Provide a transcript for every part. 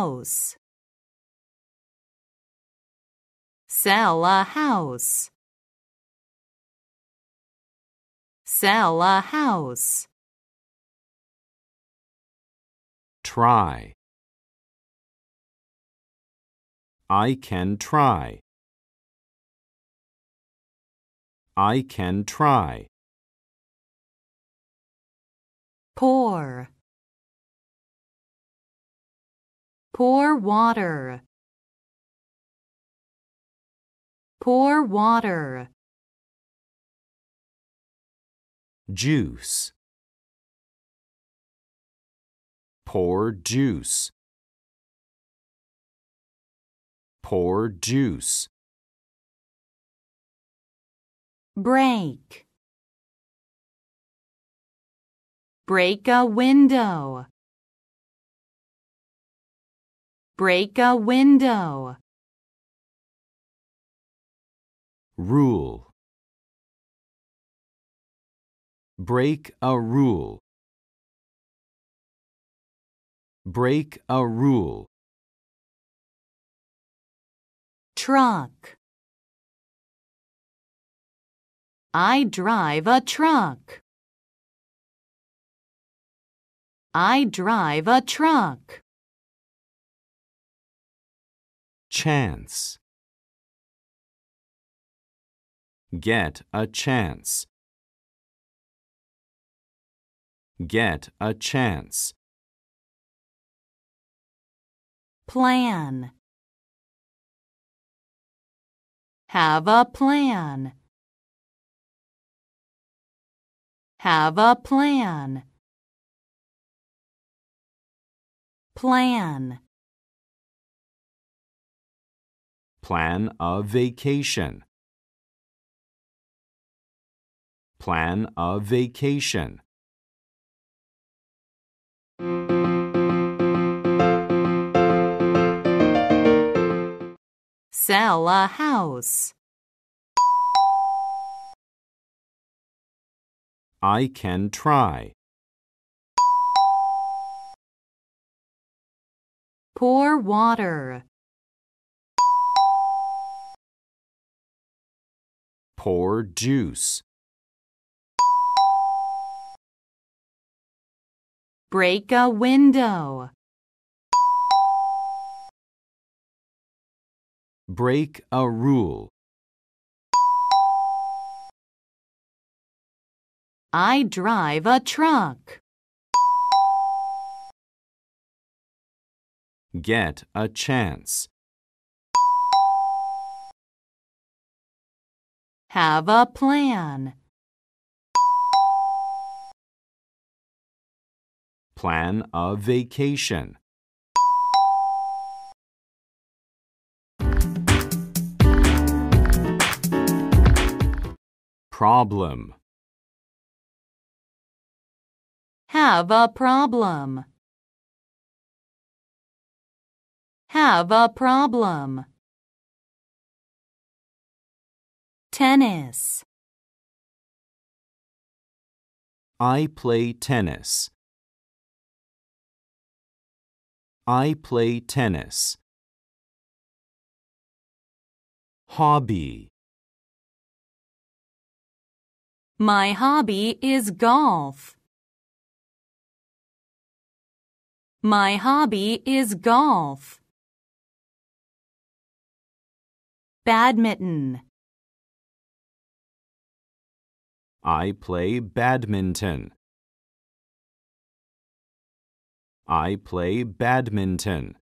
house. Sell a house. Sell a house. Try. I can try. I can try. Poor. pour water pour water juice pour juice pour juice break break a window Break a window. Rule. Break a rule. Break a rule. Truck. I drive a truck. I drive a truck chance. Get a chance. Get a chance. Plan. Have a plan. Have a plan. Plan. Plan a vacation. Plan a vacation. Sell a house. I can try. Pour water. pour juice. Break a window. Break a rule. I drive a truck. Get a chance. Have a plan. Plan a vacation. Problem. Have a problem. Have a problem. tennis. I play tennis. I play tennis. Hobby. My hobby is golf. My hobby is golf. Badminton. I play badminton. I play badminton.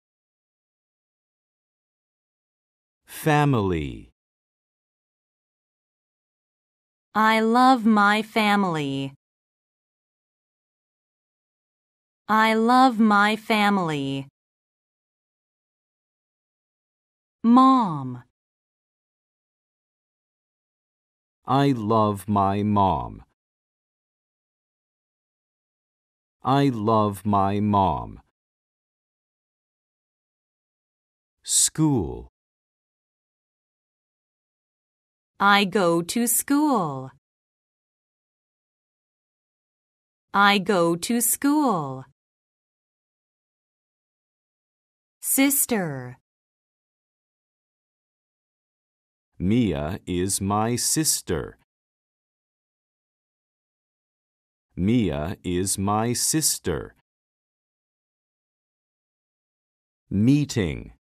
Family. I love my family. I love my family. Mom. I love my mom. I love my mom. School. I go to school. I go to school. Sister. Mia is my sister. Mia is my sister. Meeting.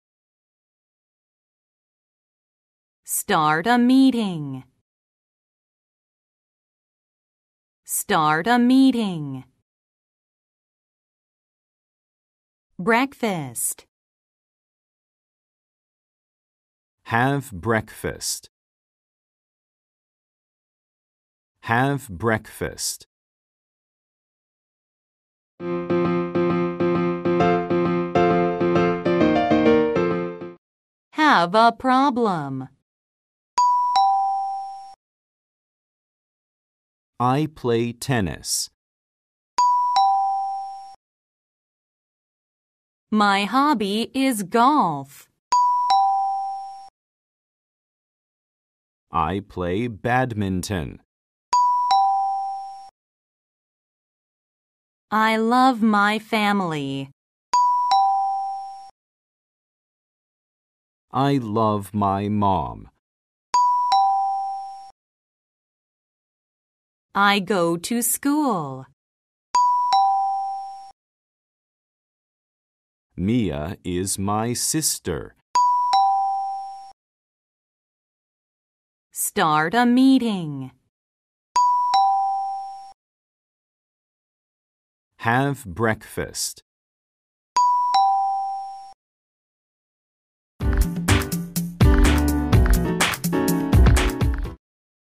Start a meeting. Start a meeting. Breakfast. Have breakfast. Have breakfast. Have a problem. I play tennis. My hobby is golf. I play badminton. I love my family. I love my mom. I go to school. Mia is my sister. start a meeting. Have breakfast.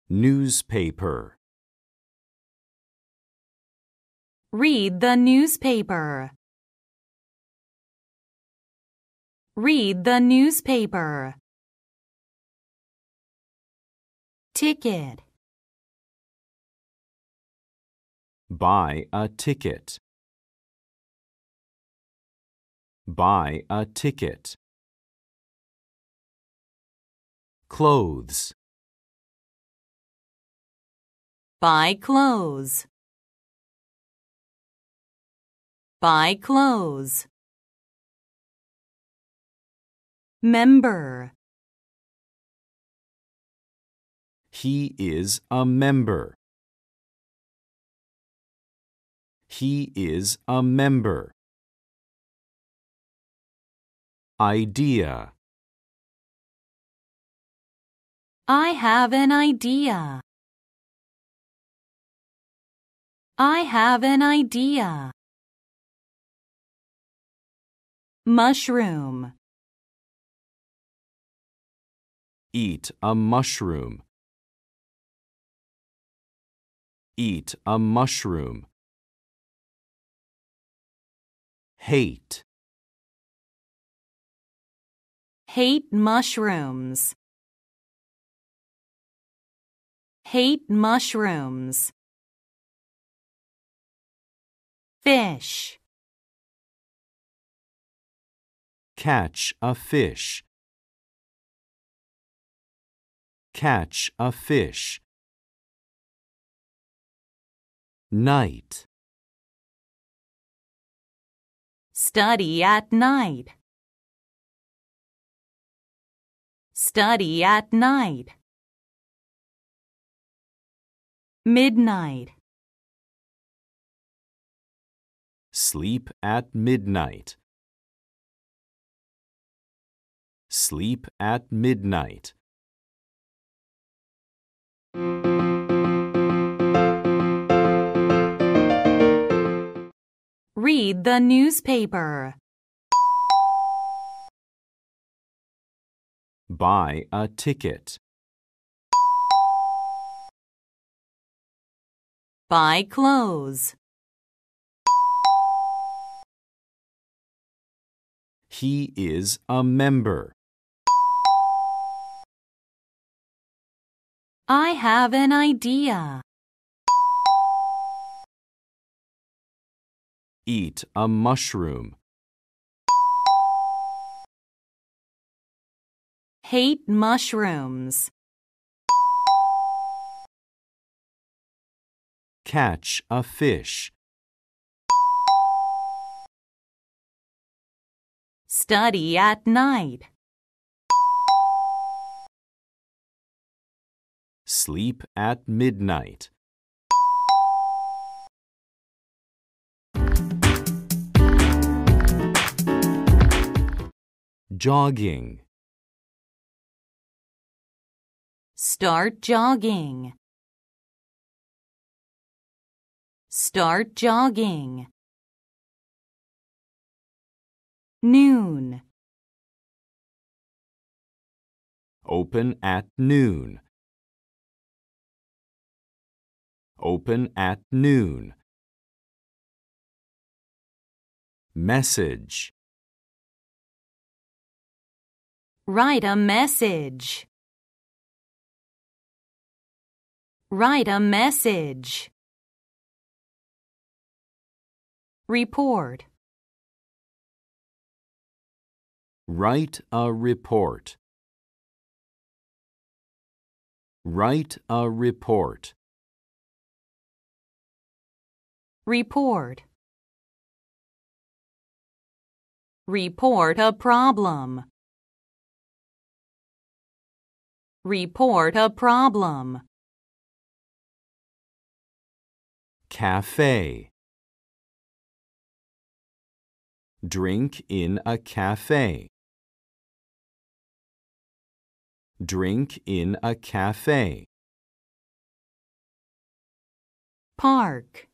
Newspaper. Read the newspaper. Read the newspaper. ticket buy a ticket buy a ticket clothes buy clothes buy clothes member He is a member. He is a member. Idea. I have an idea. I have an idea. Mushroom. Eat a mushroom. Eat a mushroom. Hate. Hate mushrooms. Hate mushrooms. Fish. Catch a fish. Catch a fish night study at night study at night midnight sleep at midnight sleep at midnight Read the newspaper. Buy a ticket. Buy clothes. He is a member. I have an idea. eat a mushroom. Hate mushrooms. Catch a fish. Study at night. Sleep at midnight. jogging start jogging start jogging noon open at noon open at noon message Write a message. Write a message. Report. Write a report. Write a report. Report. Report a problem. Report a problem. Cafe. Drink in a cafe. Drink in a cafe. Park.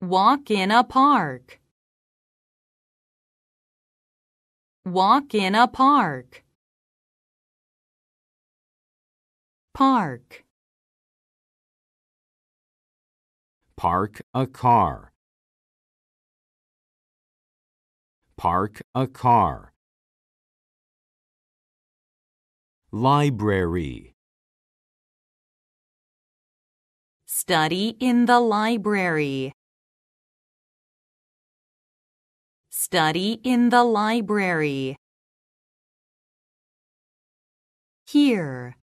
Walk in a park. Walk in a park. Park. Park a car. Park a car. Library. Study in the library. Study in the library. Here.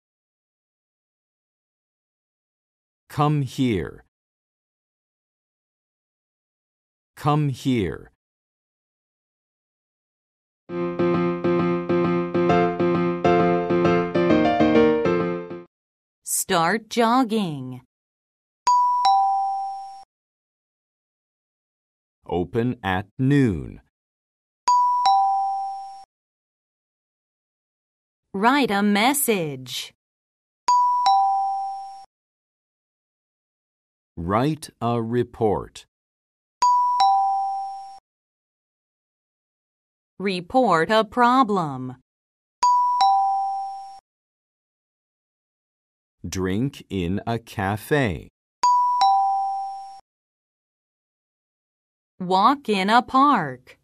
Come here. Come here. Start jogging. Open at noon. Write a message. Write a report. Report a problem. Drink in a cafe. Walk in a park.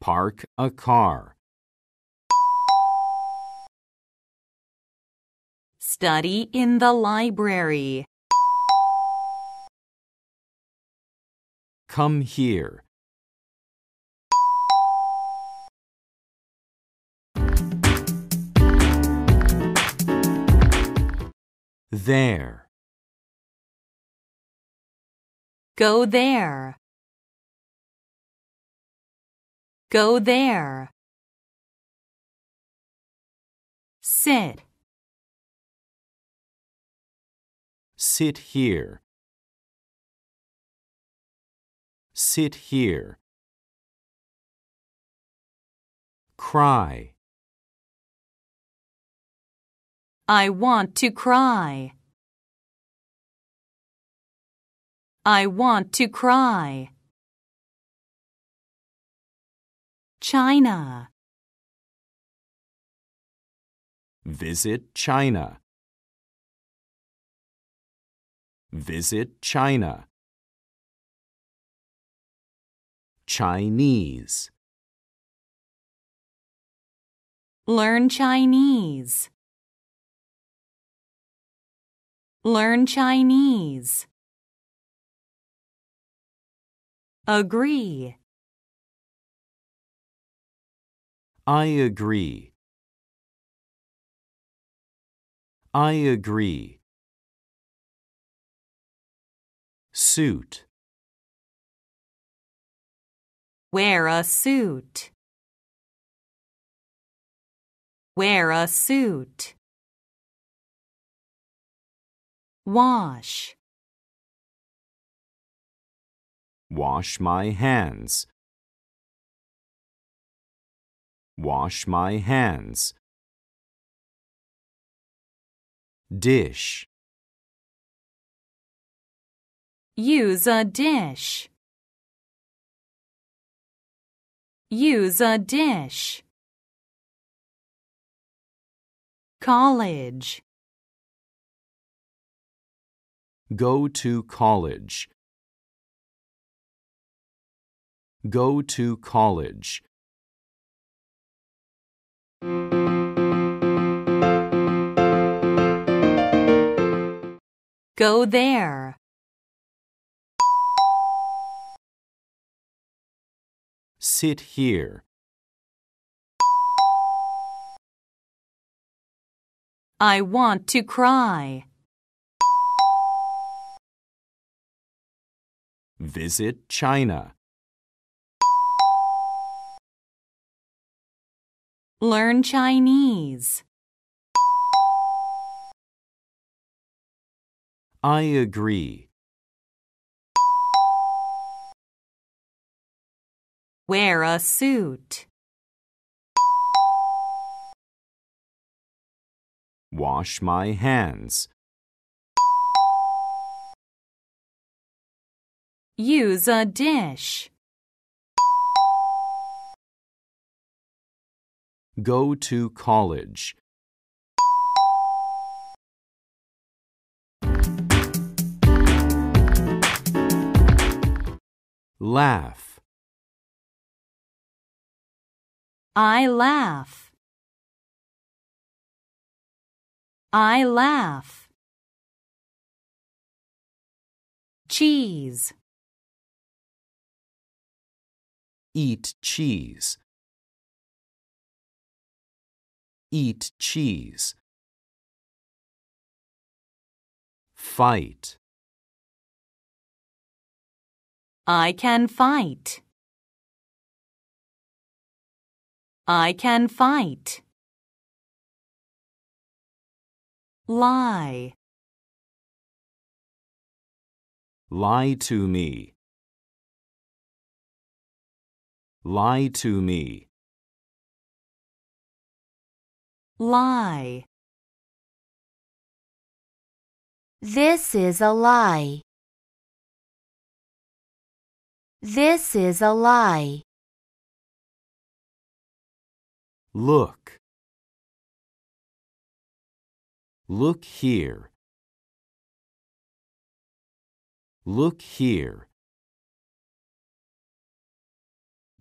Park a car. study in the library. Come here. There. Go there. Go there. Sit. Sit here. Sit here. Cry. I want to cry. I want to cry. China. Visit China. Visit China. Chinese. Learn Chinese. Learn Chinese. Agree. I agree. I agree. Suit. Wear a suit. Wear a suit. Wash. Wash my hands. Wash my hands. Dish. Use a dish. Use a dish. College. Go to college. Go to college. Go there. Sit here. I want to cry. Visit China. Learn Chinese. I agree. Wear a suit. Wash my hands. Use a dish. Go to college. Laugh. I laugh. I laugh. Cheese. Eat cheese. Eat cheese. Fight. I can fight. I can fight. Lie. Lie to me. Lie to me. Lie. This is a lie. This is a lie. Look. Look here. Look here.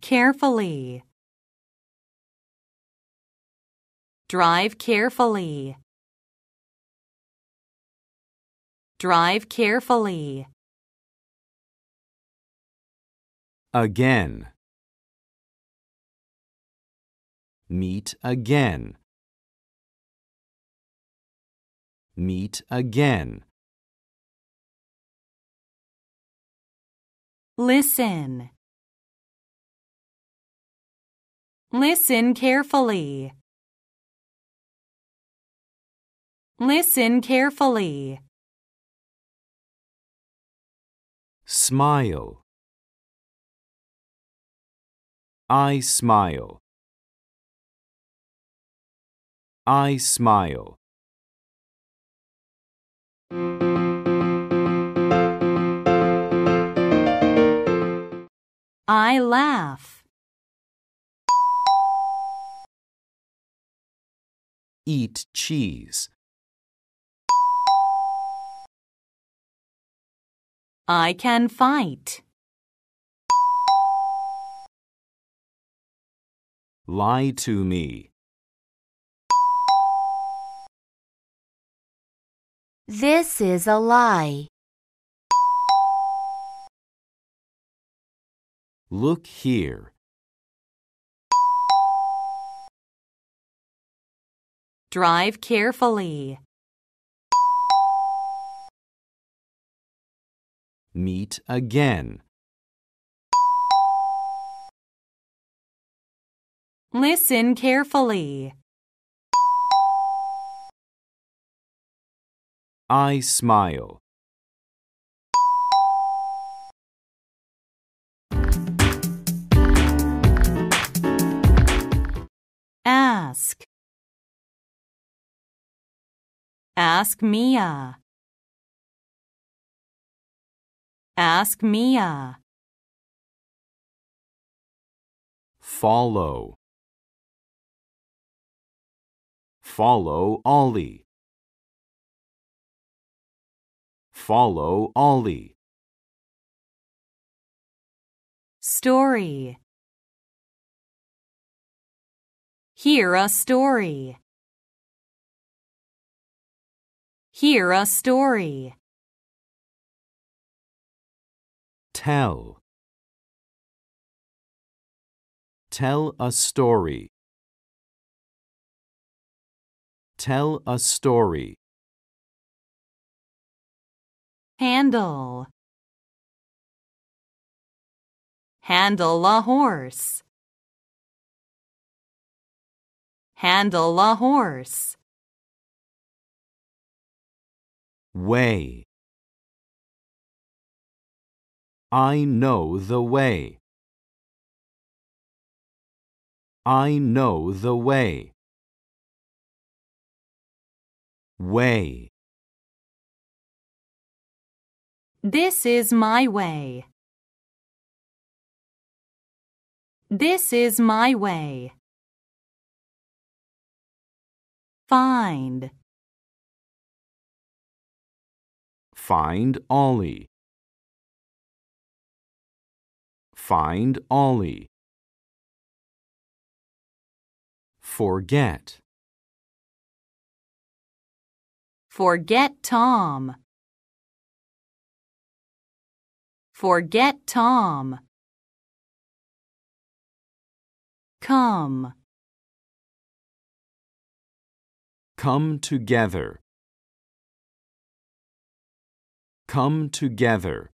Carefully. Drive carefully. Drive carefully. Again. Meet again. Meet again. Listen. Listen carefully. Listen carefully. Smile. I smile. I smile. I laugh. Eat cheese. I can fight. Lie to me. This is a lie. Look here. Drive carefully. Meet again. Listen carefully. I smile. Ask. Ask Mia. Ask Mia. Follow. Follow Ollie. Follow Ollie. Story. Hear a story. Hear a story. Tell. Tell a story. Tell a story handle handle a horse handle a horse way I know the way I know the way way This is my way. This is my way. Find. Find Ollie. Find Ollie. Forget. Forget Tom. Forget Tom. Come. Come together. Come together.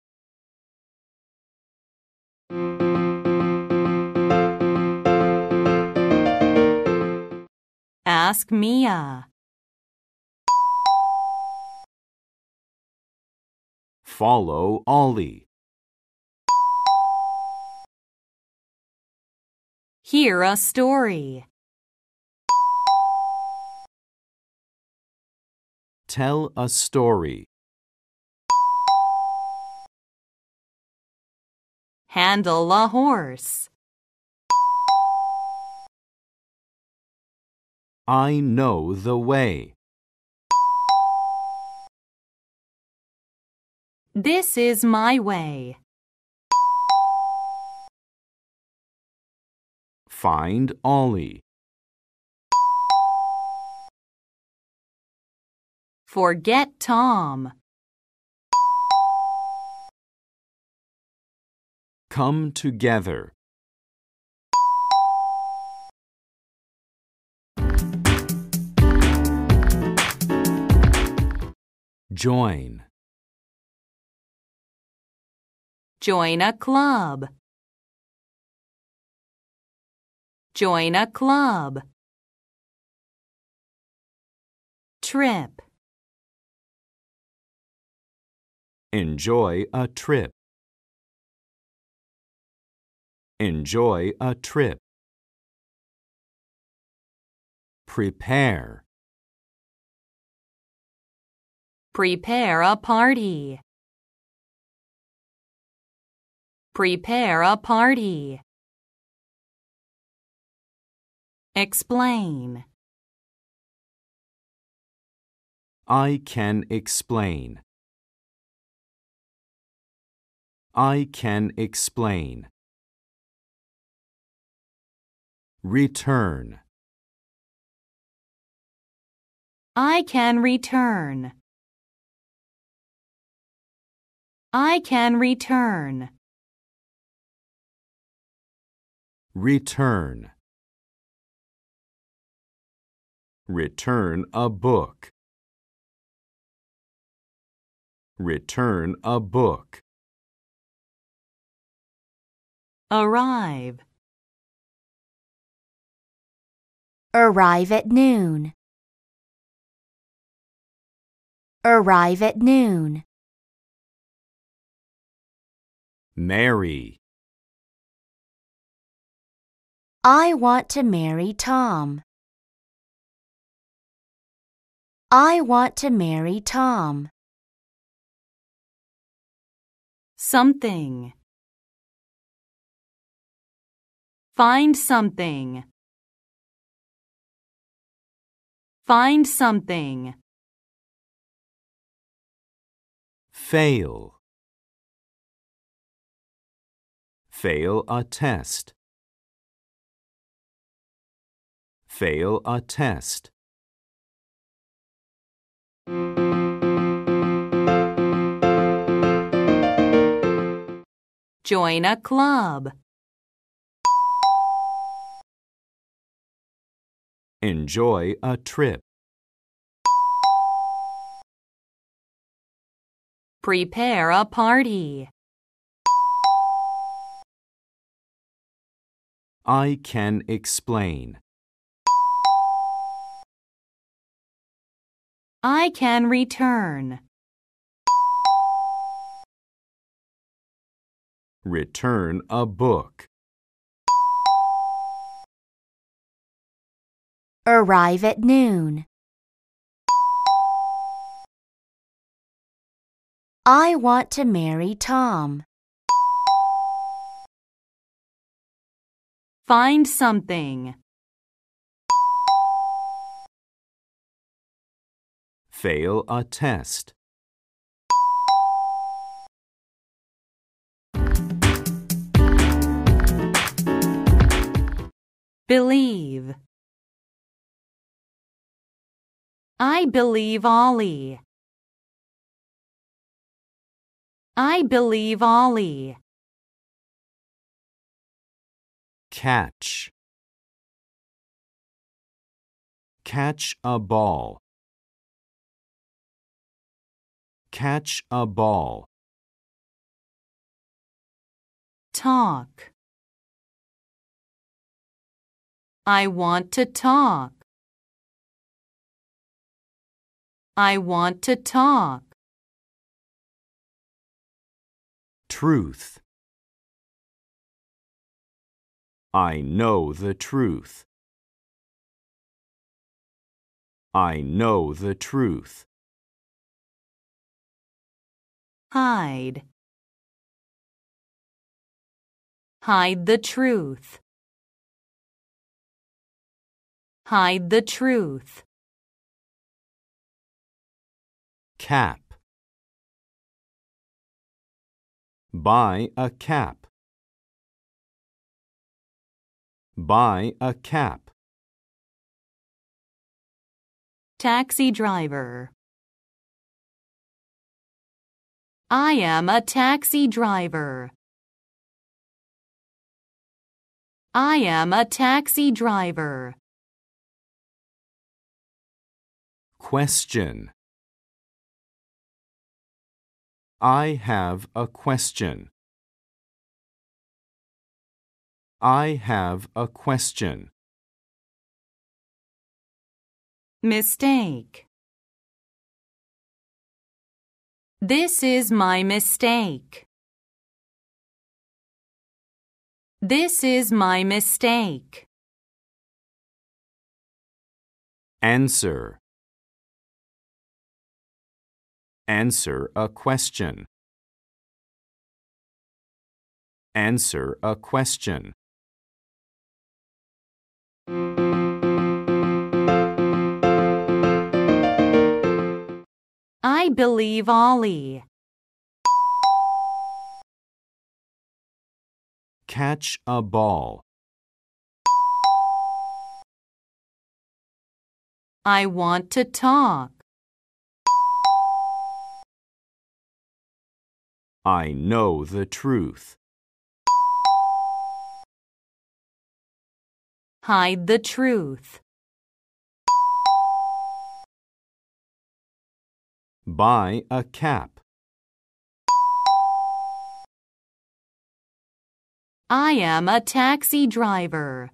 Ask Mia. Follow Ollie. Hear a story. Tell a story. Handle a horse. I know the way. This is my way. Find Ollie. Forget Tom. Come together. Join. Join a club. Join a club. Trip. Enjoy a trip. Enjoy a trip. Prepare. Prepare a party. Prepare a party. Explain. I can explain. I can explain. Return. I can return. I can return. Return. Return a book. Return a book. Arrive. Arrive at noon. Arrive at noon. Marry. I want to marry Tom. I want to marry Tom. Something. Find something. Find something. Fail. Fail a test. Fail a test. Join a club. Enjoy a trip. Prepare a party. I can explain. I can return. Return a book. Arrive at noon. I want to marry Tom. Find something. Fail a test. Believe. I believe Ollie. I believe Ollie. Catch. Catch a ball. Catch a ball. Talk. I want to talk. I want to talk. Truth. I know the truth. I know the truth. Hide. Hide the truth. Hide the truth. Cap. Buy a cap. Buy a cap. Taxi driver. I am a taxi driver. I am a taxi driver. Question I have a question. I have a question. Mistake. This is my mistake. This is my mistake. Answer. Answer a question. Answer a question. I believe Ollie. Catch a ball. I want to talk. I know the truth. Hide the truth. Buy a cap. I am a taxi driver.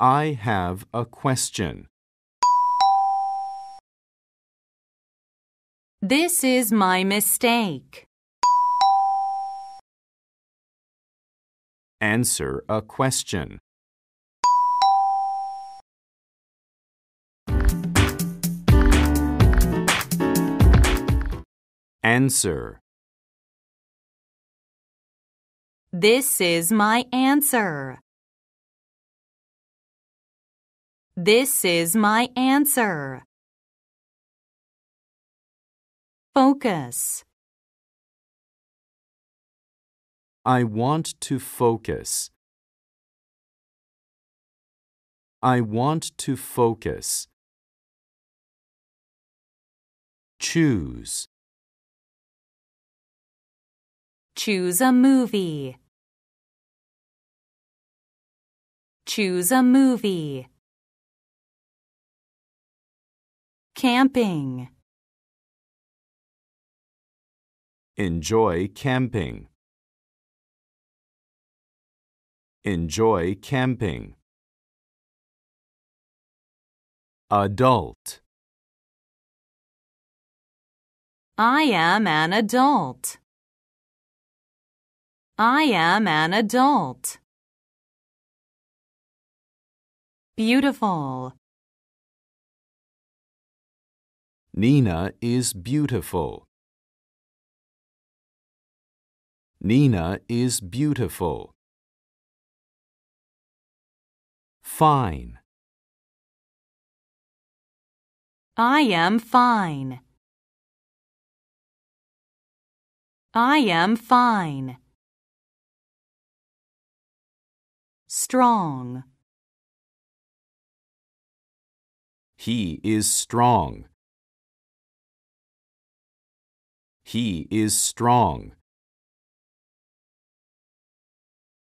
I have a question. This is my mistake. Answer a question. Answer. This is my answer. This is my answer. Focus. I want to focus. I want to focus. Choose. Choose a movie. Choose a movie. Camping. Enjoy camping. Enjoy camping. Adult. I am an adult. I am an adult. Beautiful. Nina is beautiful. Nina is beautiful. Fine. I am fine. I am fine. Strong. He is strong. He is strong.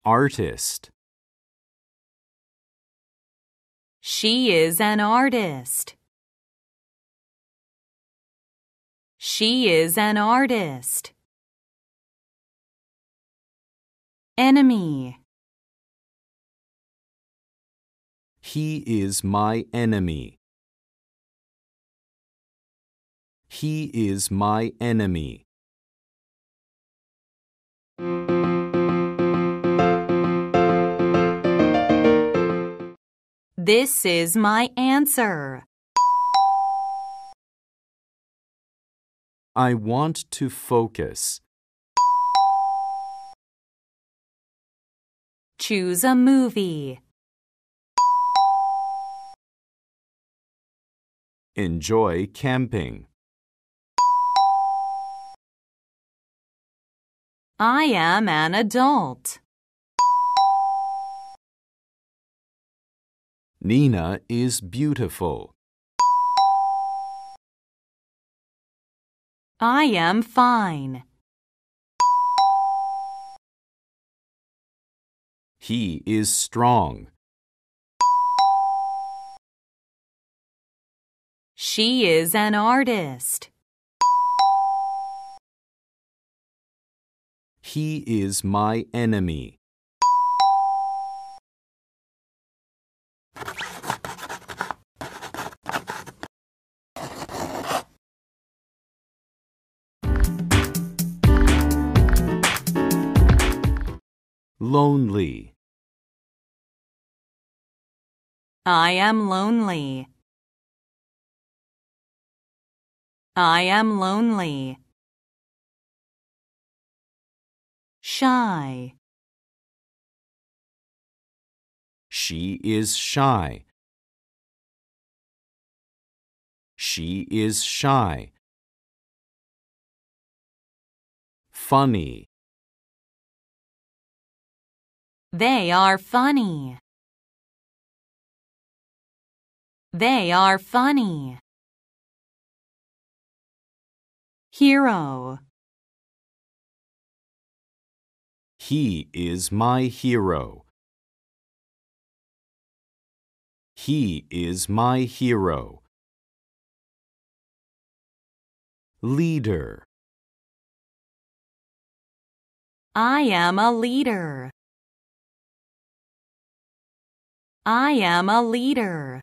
Artist. She is an artist. She is an artist. Enemy. He is my enemy. He is my enemy. This is my answer. I want to focus. Choose a movie. Enjoy camping. I am an adult. Nina is beautiful. I am fine. He is strong. She is an artist. He is my enemy. Lonely. I am lonely. I am lonely. Shy. She is shy. She is shy. Funny. They are funny. They are funny. Hero. He is my hero. He is my hero. Leader. I am a leader. I am a leader.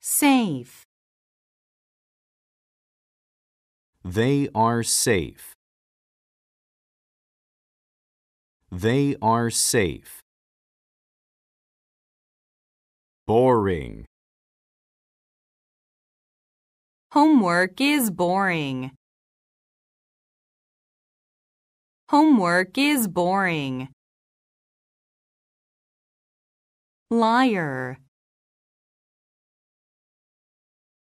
Safe. They are safe. They are safe. Boring. Homework is boring. Homework is boring. Liar.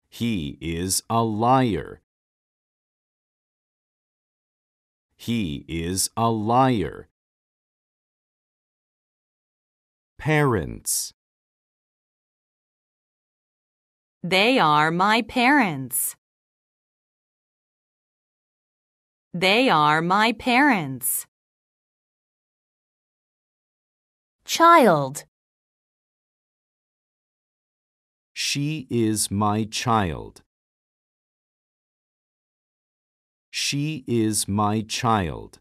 He is a liar. He is a liar. Parents. They are my parents. They are my parents. Child. She is my child. She is my child.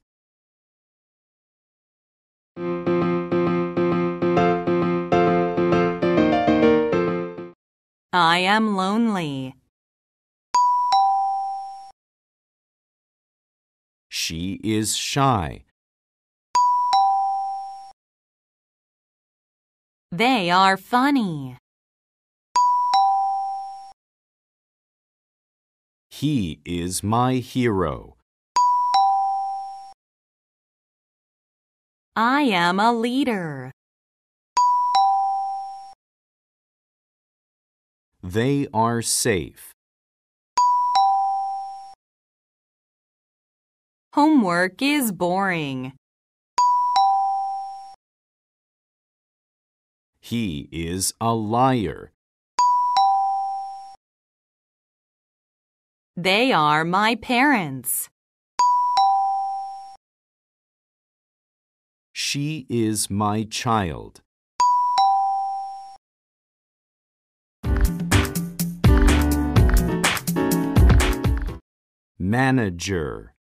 I am lonely. She is shy. They are funny. He is my hero. I am a leader. They are safe. Homework is boring. He is a liar. They are my parents. She is my child. Manager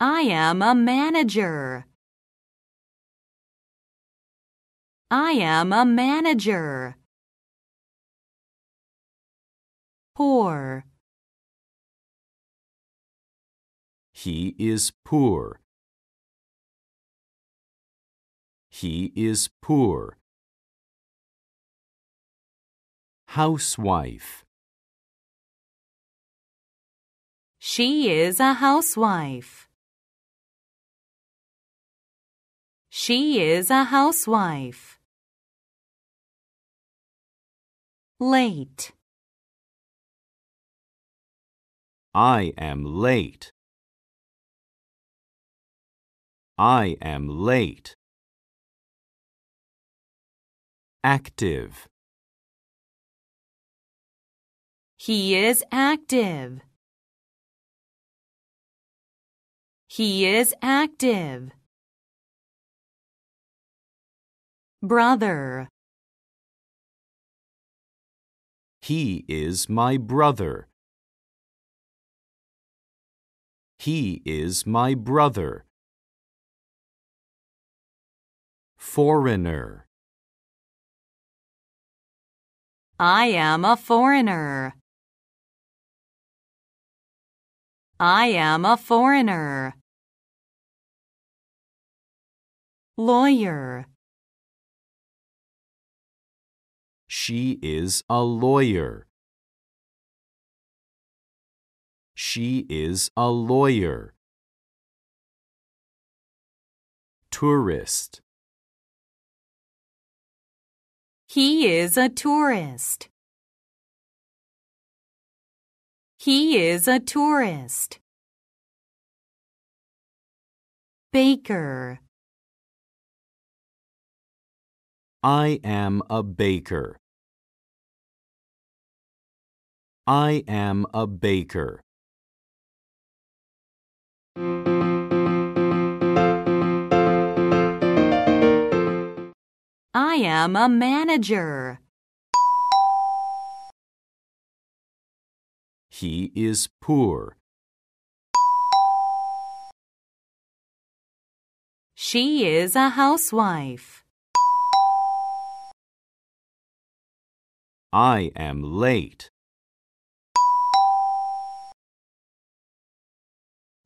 I am a manager. I am a manager. poor. He is poor. He is poor. Housewife. She is a housewife. She is a housewife. Late. I am late. I am late. Active. He is active. He is active. Brother. He is my brother. He is my brother. Foreigner. I am a foreigner. I am a foreigner. Lawyer. She is a lawyer. She is a lawyer. Tourist. He is a tourist. He is a tourist. Baker. I am a baker. I am a baker. I am a manager. He is poor. She is a housewife. I am late.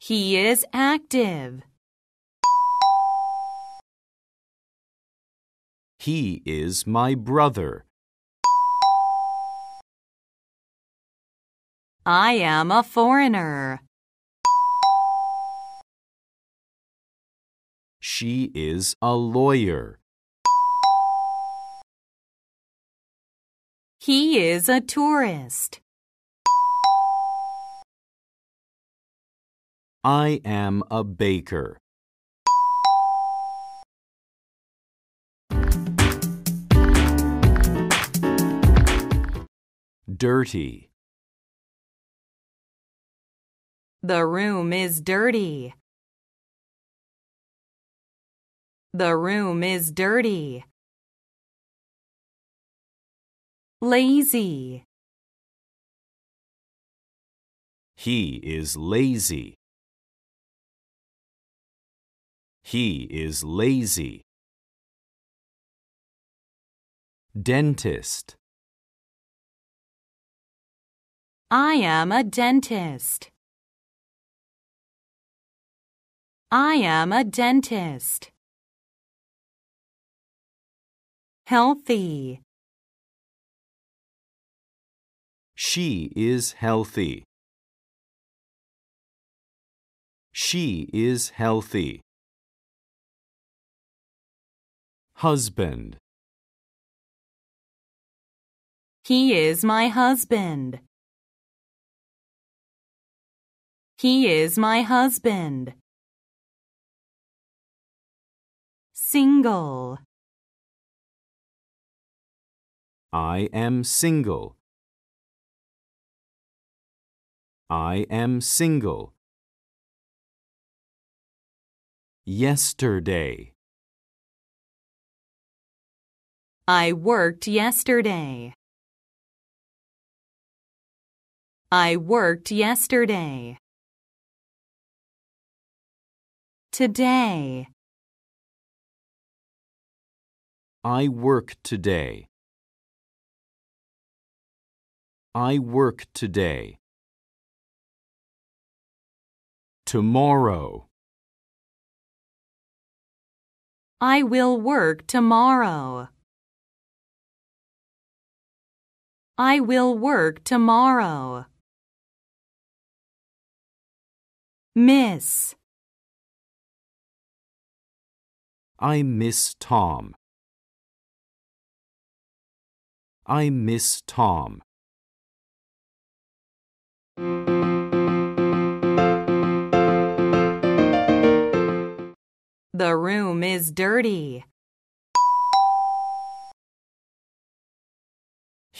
He is active. He is my brother. I am a foreigner. She is a lawyer. He is a tourist. I am a baker. Dirty. The room is dirty. The room is dirty. Lazy. He is lazy. He is lazy. Dentist. I am a dentist. I am a dentist. Healthy. She is healthy. She is healthy. Husband. He is my husband. He is my husband. Single. I am single. I am single. Yesterday. I worked yesterday. I worked yesterday. Today. I work today. I work today. Tomorrow. I will work tomorrow. I will work tomorrow. Miss. I miss Tom. I miss Tom. The room is dirty.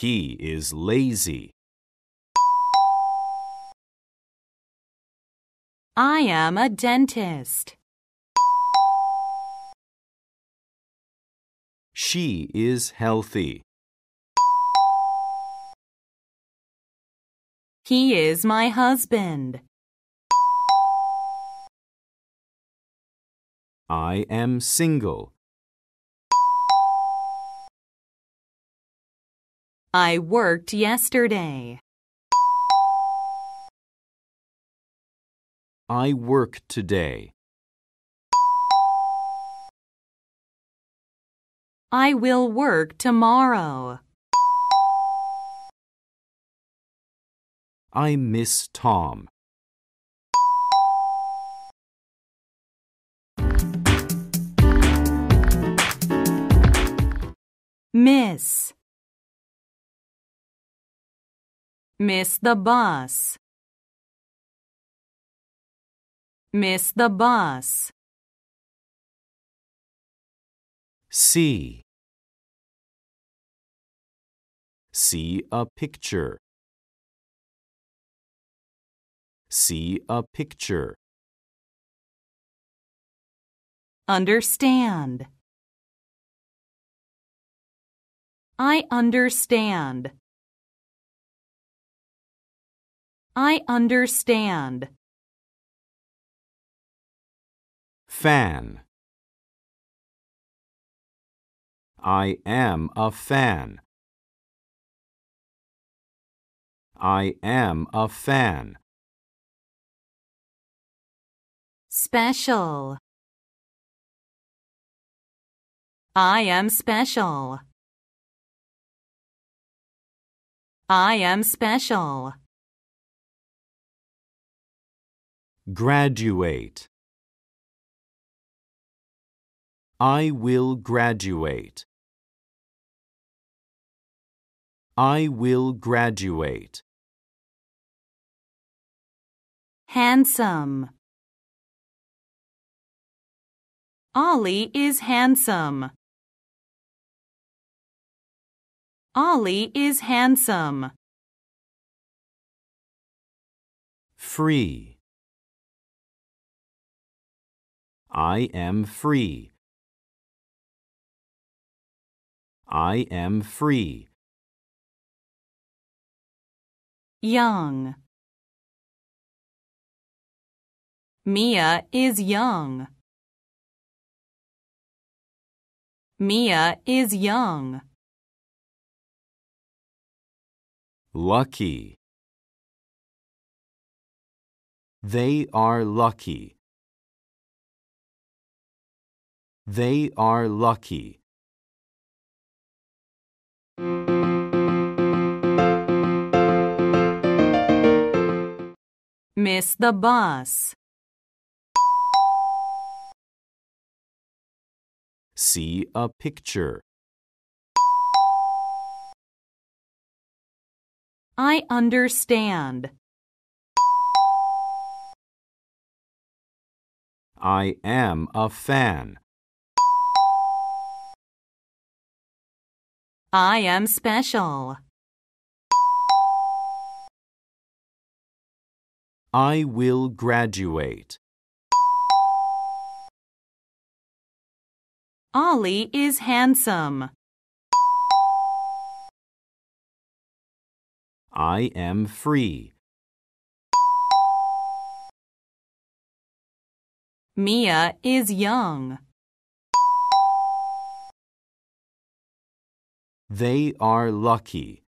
He is lazy. I am a dentist. She is healthy. He is my husband. I am single. I worked yesterday. I work today. I will work tomorrow. I miss Tom. Miss Miss the bus. Miss the bus. See. See a picture. See a picture. Understand. I understand. I understand. Fan. I am a fan. I am a fan. Special. I am special. I am special. Graduate. I will graduate. I will graduate. Handsome. Ollie is handsome. Ollie is handsome. Free. I am free. I am free. Young. Mia is young. Mia is young. Lucky. They are lucky. They are lucky. Miss the bus. See a picture. I understand. I am a fan. I am special. I will graduate. Ollie is handsome. I am free. Mia is young. They are lucky.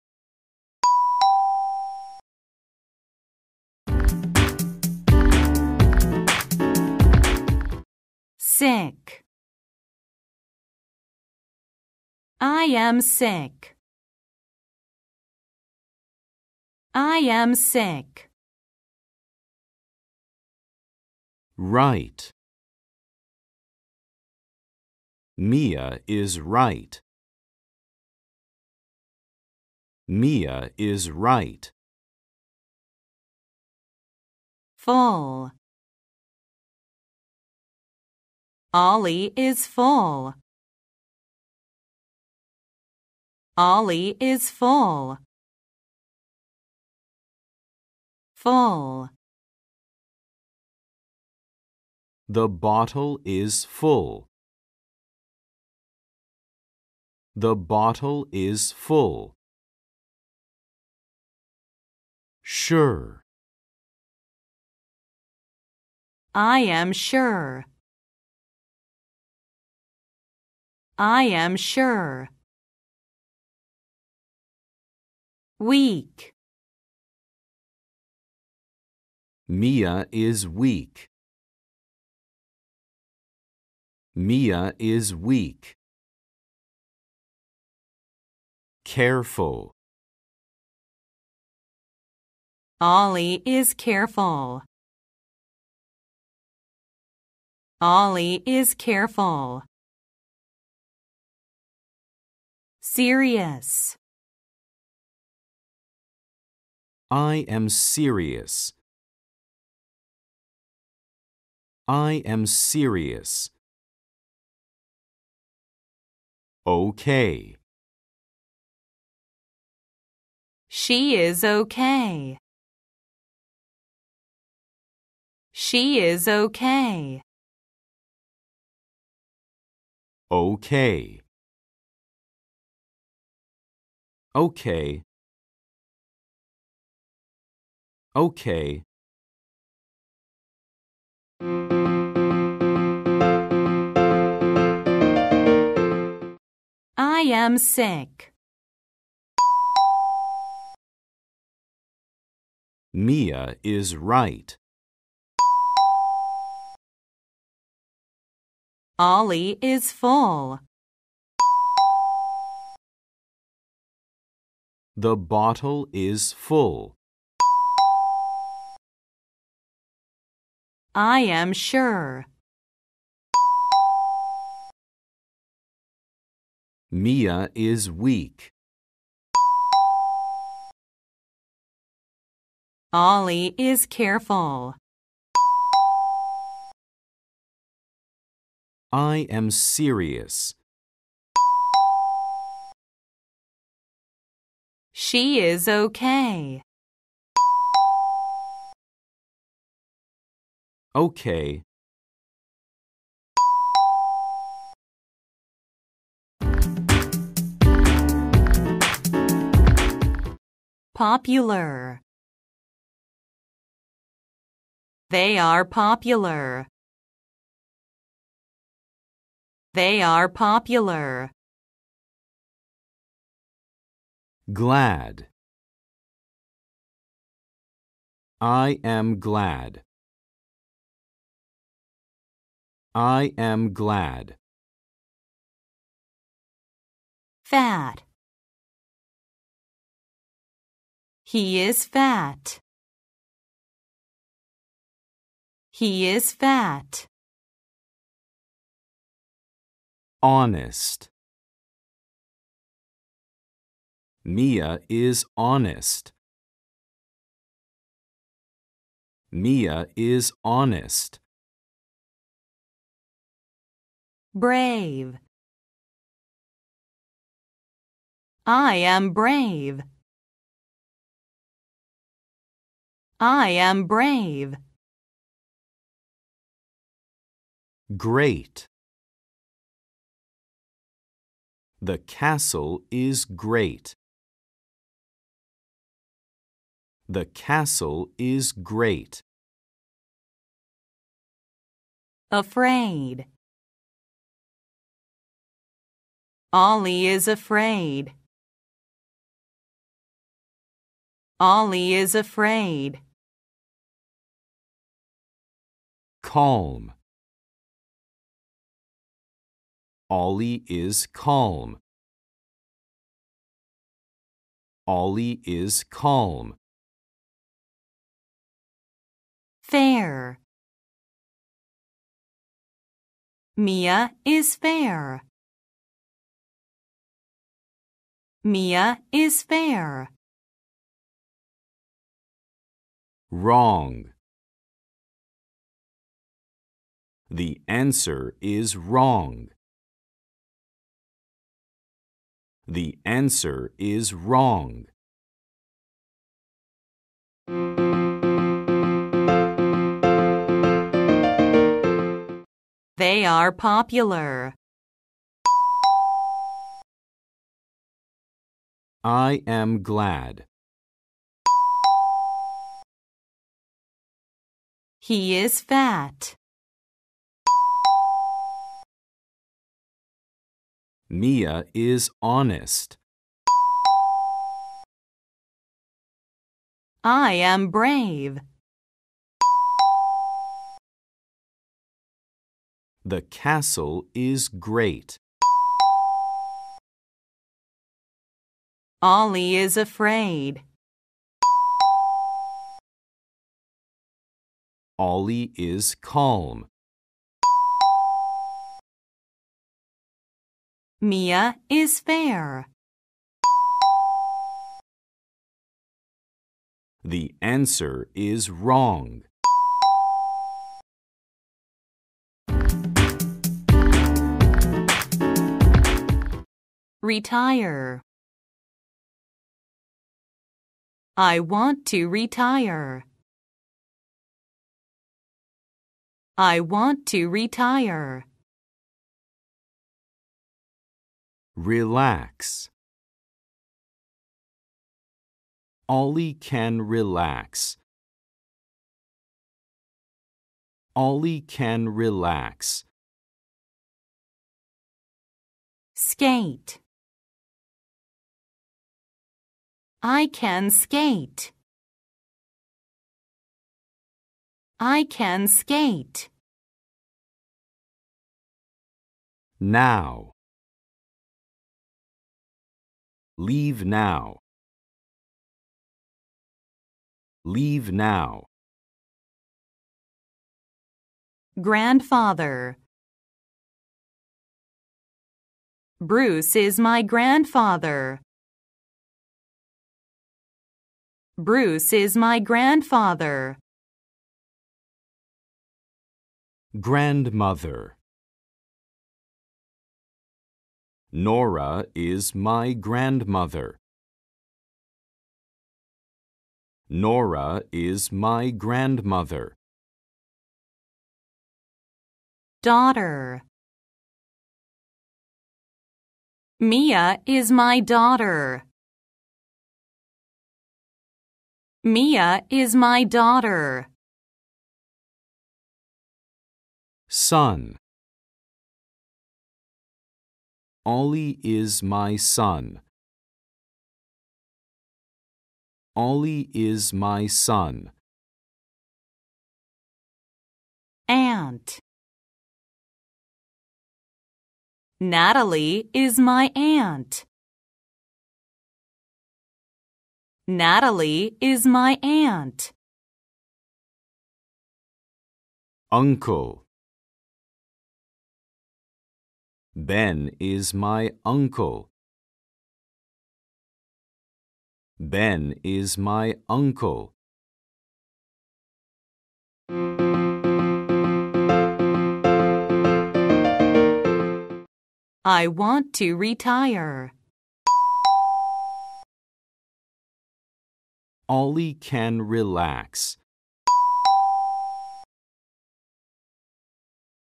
Sick. I am sick. I am sick. Right. Mia is right. Mia is right. Full. Ollie is full. Ollie is full. Full. The bottle is full. The bottle is full. Sure. I am sure. I am sure. Weak. Mia is weak. Mia is weak. Careful. Ollie is careful. Ollie is careful. Serious. I am serious. I am serious. Okay. She is okay. She is okay. Okay. Okay. Okay. I am sick. Mia is right. Ollie is full. The bottle is full. I am sure. Mia is weak. Ollie is careful. I am serious. She is okay. Okay. Popular. They are popular. They are popular. Glad. I am glad. I am glad. Fat. He is fat. He is fat. honest. Mia is honest. Mia is honest. Brave. I am brave. I am brave. Great. The castle is great. The castle is great. Afraid. Ollie is afraid. Ollie is afraid. Calm. Ollie is calm. Ollie is calm. Fair. Mia is fair. Mia is fair. Wrong. The answer is wrong. The answer is wrong. They are popular. I am glad. He is fat. Mia is honest. I am brave. The castle is great. Ollie is afraid. Ollie is calm. Mia is fair. The answer is wrong. Retire. I want to retire. I want to retire. Relax. Ollie can relax. Ollie can relax. Skate. I can skate. I can skate. Now. Leave now. Leave now. Grandfather. Bruce is my grandfather. Bruce is my grandfather. Grandmother. Nora is my grandmother. Nora is my grandmother. Daughter. Mia is my daughter. Mia is my daughter. Son. Ollie is my son. Ollie is my son. Aunt. Natalie is my aunt. Natalie is my aunt. Uncle. Ben is my uncle. Ben is my uncle. I want to retire. Ollie can relax.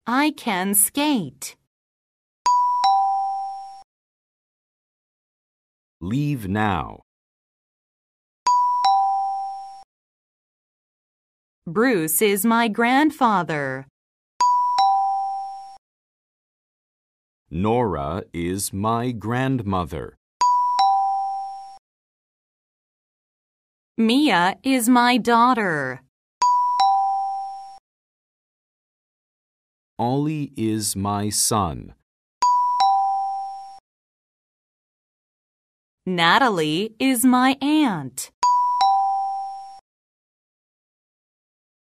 I can skate. Leave now. Bruce is my grandfather. Nora is my grandmother. Mia is my daughter. Ollie is my son. Natalie is my aunt.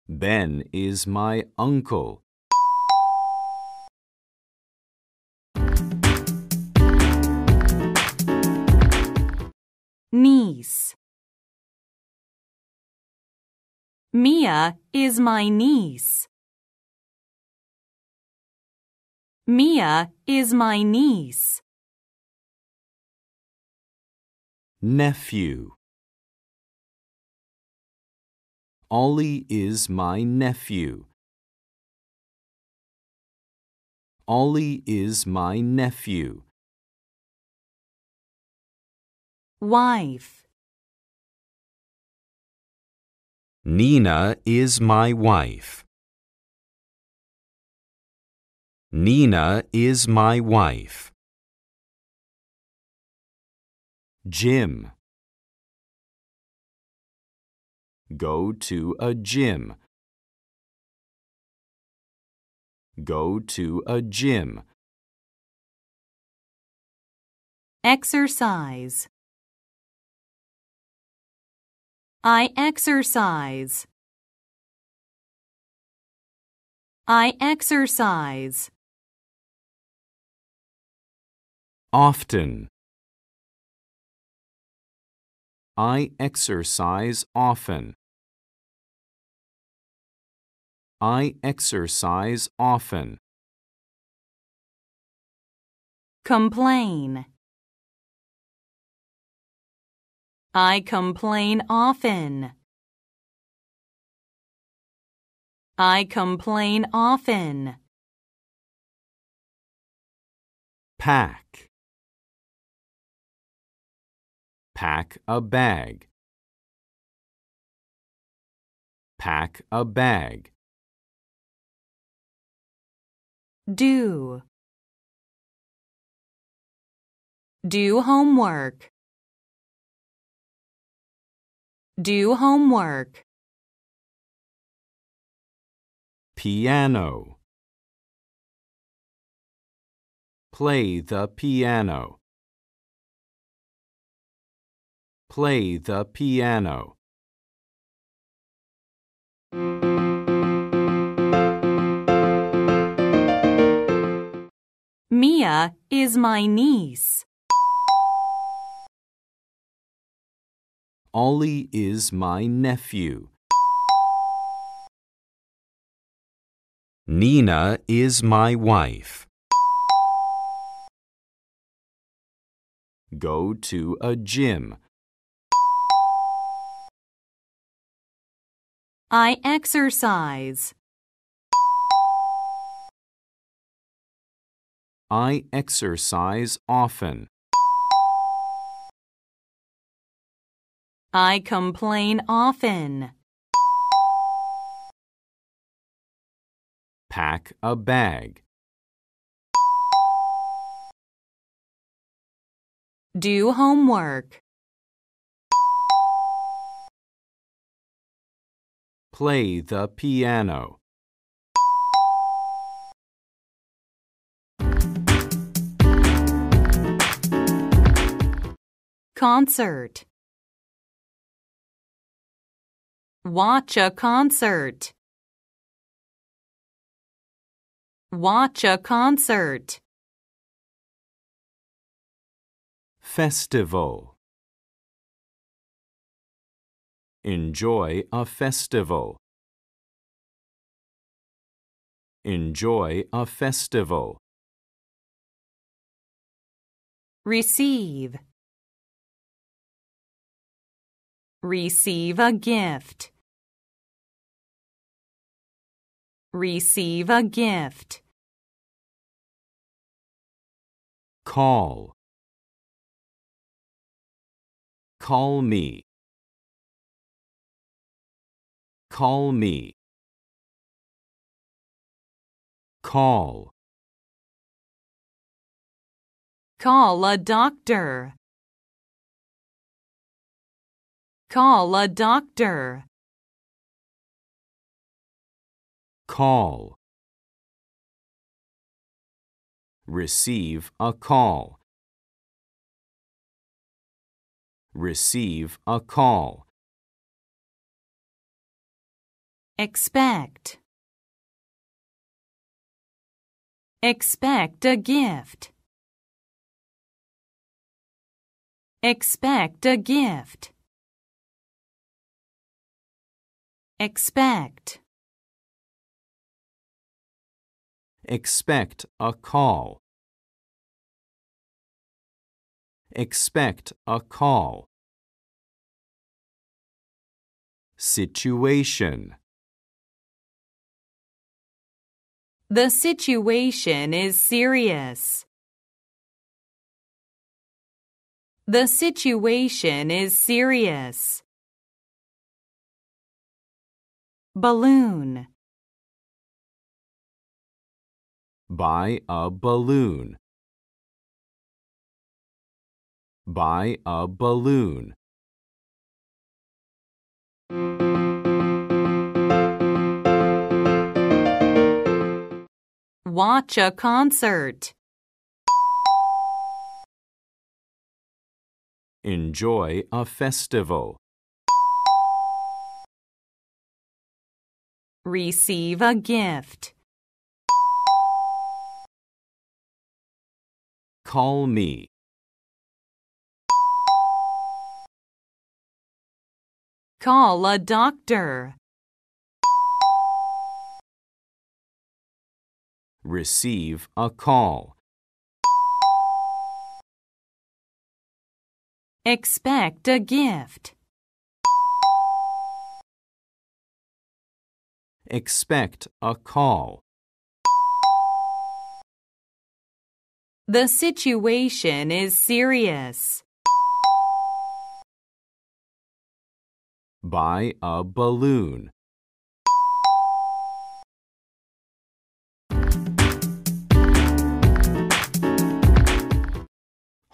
Ben is my uncle. Niece Mia is my niece. Mia is my niece. Nephew. Ollie is my nephew. Ollie is my nephew. Wife. Nina is my wife. Nina is my wife. Gym. Go to a gym. Go to a gym. Exercise. I exercise. I exercise. Often. I exercise often. I exercise often. Complain. I complain often. I complain often. Pack. Pack a bag. Pack a bag. Do. Do homework. Do homework. Piano. Play the piano. Play the piano. Mia is my niece. Ollie is my nephew. Nina is my wife. Go to a gym. I exercise. I exercise often. I complain often. Pack a bag. Do homework. Play the piano. Concert Watch a concert. Watch a concert. Festival Enjoy a festival. Enjoy a festival. Receive. Receive a gift. Receive a gift. Call. Call me. Call me. Call. Call a doctor. Call a doctor. Call. Receive a call. Receive a call. expect expect a gift expect a gift expect expect a call expect a call situation The situation is serious. The situation is serious. Balloon. Buy a balloon. Buy a balloon. watch a concert. Enjoy a festival. Receive a gift. Call me. Call a doctor. receive a call. Expect a gift. Expect a call. The situation is serious. Buy a balloon.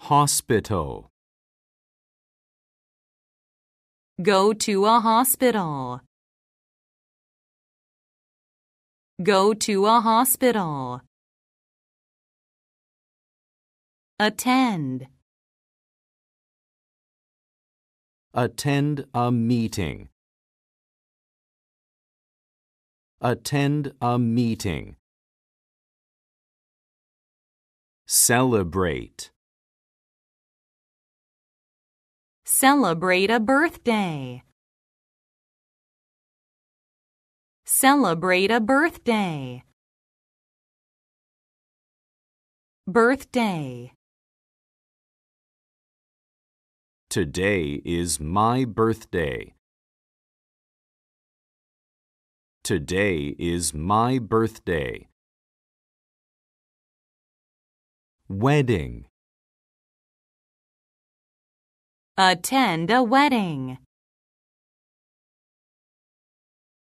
Hospital. Go to a hospital. Go to a hospital. Attend. Attend a meeting. Attend a meeting. Celebrate. Celebrate a birthday. Celebrate a birthday. Birthday. Today is my birthday. Today is my birthday. Wedding. Attend a wedding.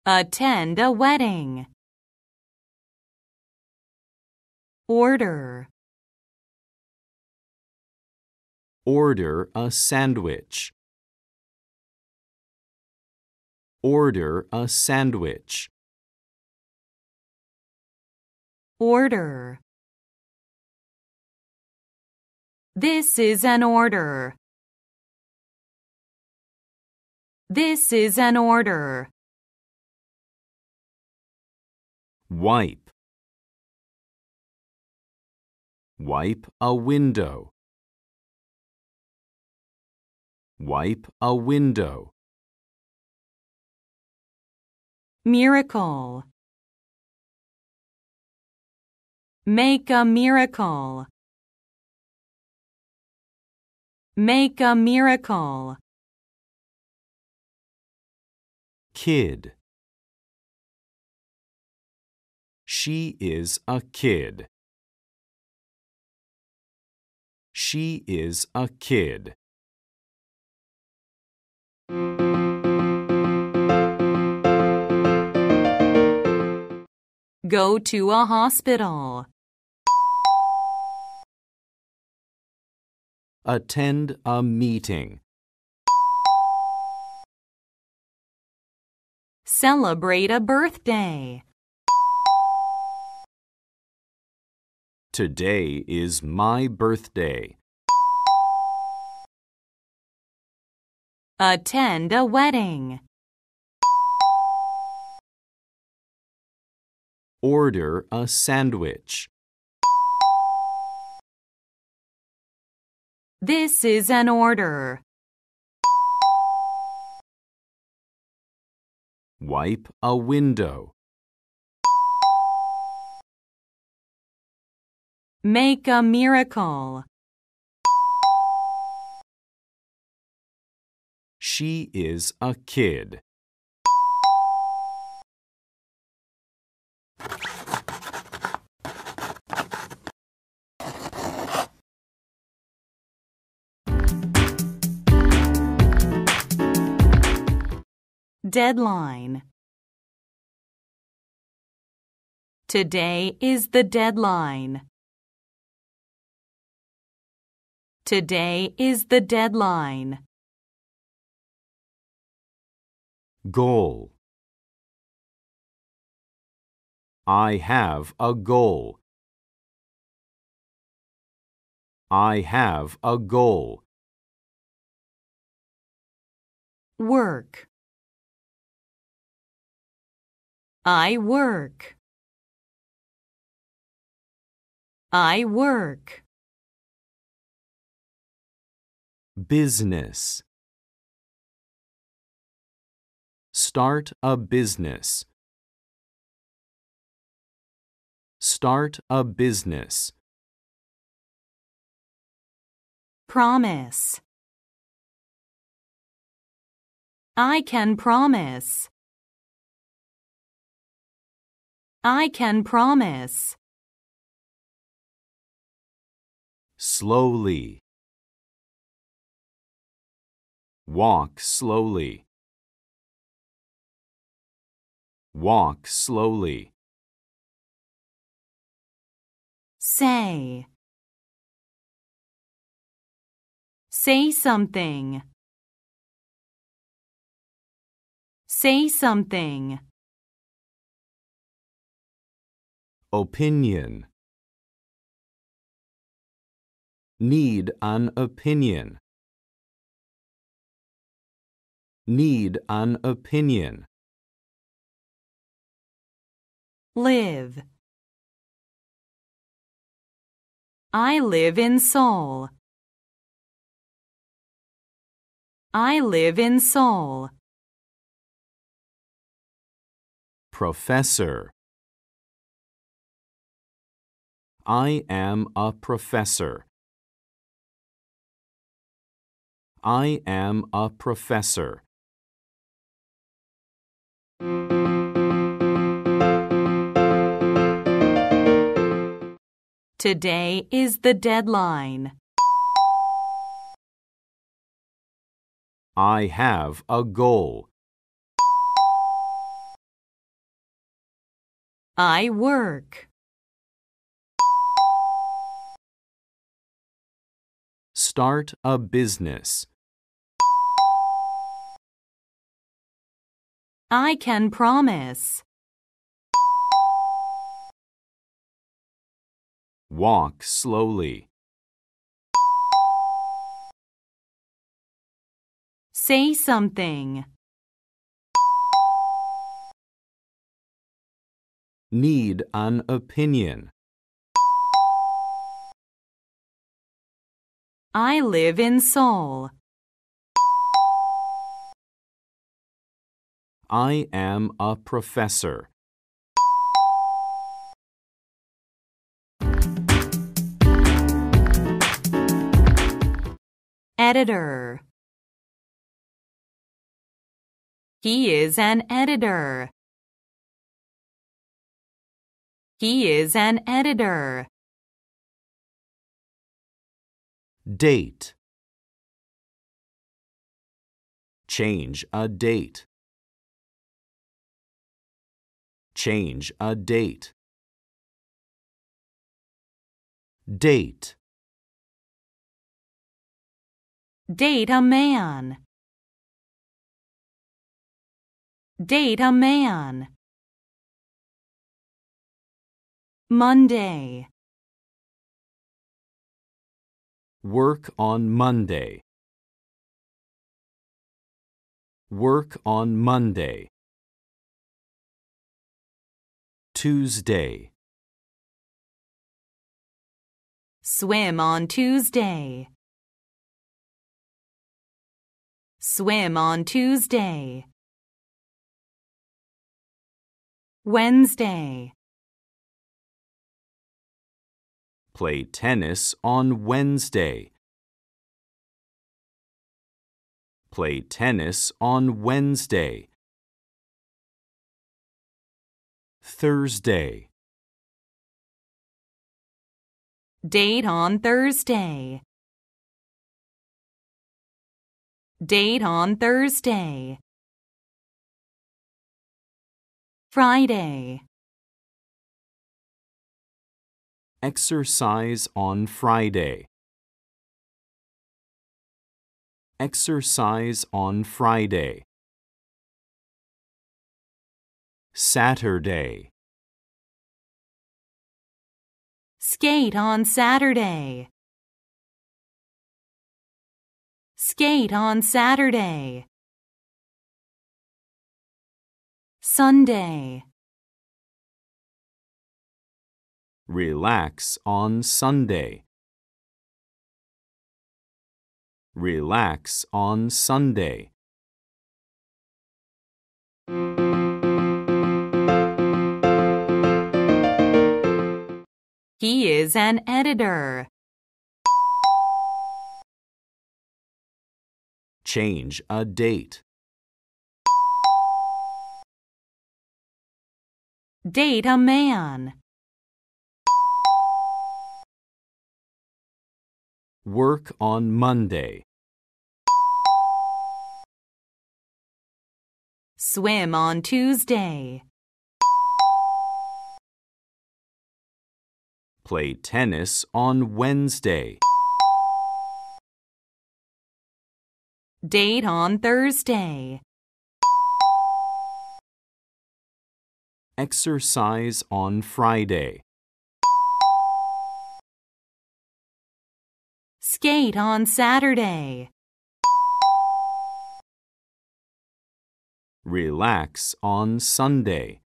Attend a wedding. Order. Order a sandwich. Order a sandwich. Order. This is an order. This is an order. Wipe. Wipe a window. Wipe a window. Miracle. Make a miracle. Make a miracle. Kid. She is a kid. She is a kid. Go to a hospital. Attend a meeting. Celebrate a birthday. Today is my birthday. Attend a wedding. Order a sandwich. This is an order. Wipe a window. Make a miracle. She is a kid. deadline. Today is the deadline. Today is the deadline. Goal I have a goal. I have a goal. Work I work. I work. Business. Start a business. Start a business. Promise. I can promise. I can promise. Slowly. Walk slowly. Walk slowly. Say. Say something. Say something. Opinion. Need an opinion. Need an opinion. Live. I live in Seoul. I live in Seoul. Professor I am a professor. I am a professor. Today is the deadline. I have a goal. I work. Start a business. I can promise. Walk slowly. Say something. Need an opinion. I live in Seoul. I am a professor. Editor He is an editor. He is an editor. Date. Change a date. Change a date. Date. Date a man. Date a man. Monday. Work on Monday. Work on Monday. Tuesday. Swim on Tuesday. Swim on Tuesday. Wednesday. play tennis on Wednesday. Play tennis on Wednesday. Thursday. Date on Thursday. Date on Thursday. Friday. Exercise on Friday. Exercise on Friday. Saturday. Skate on Saturday. Skate on Saturday. Sunday. Relax on Sunday. Relax on Sunday. He is an editor. Change a date. Date a man. Work on Monday. Swim on Tuesday. Play tennis on Wednesday. Date on Thursday. Exercise on Friday. skate on Saturday. Relax on Sunday.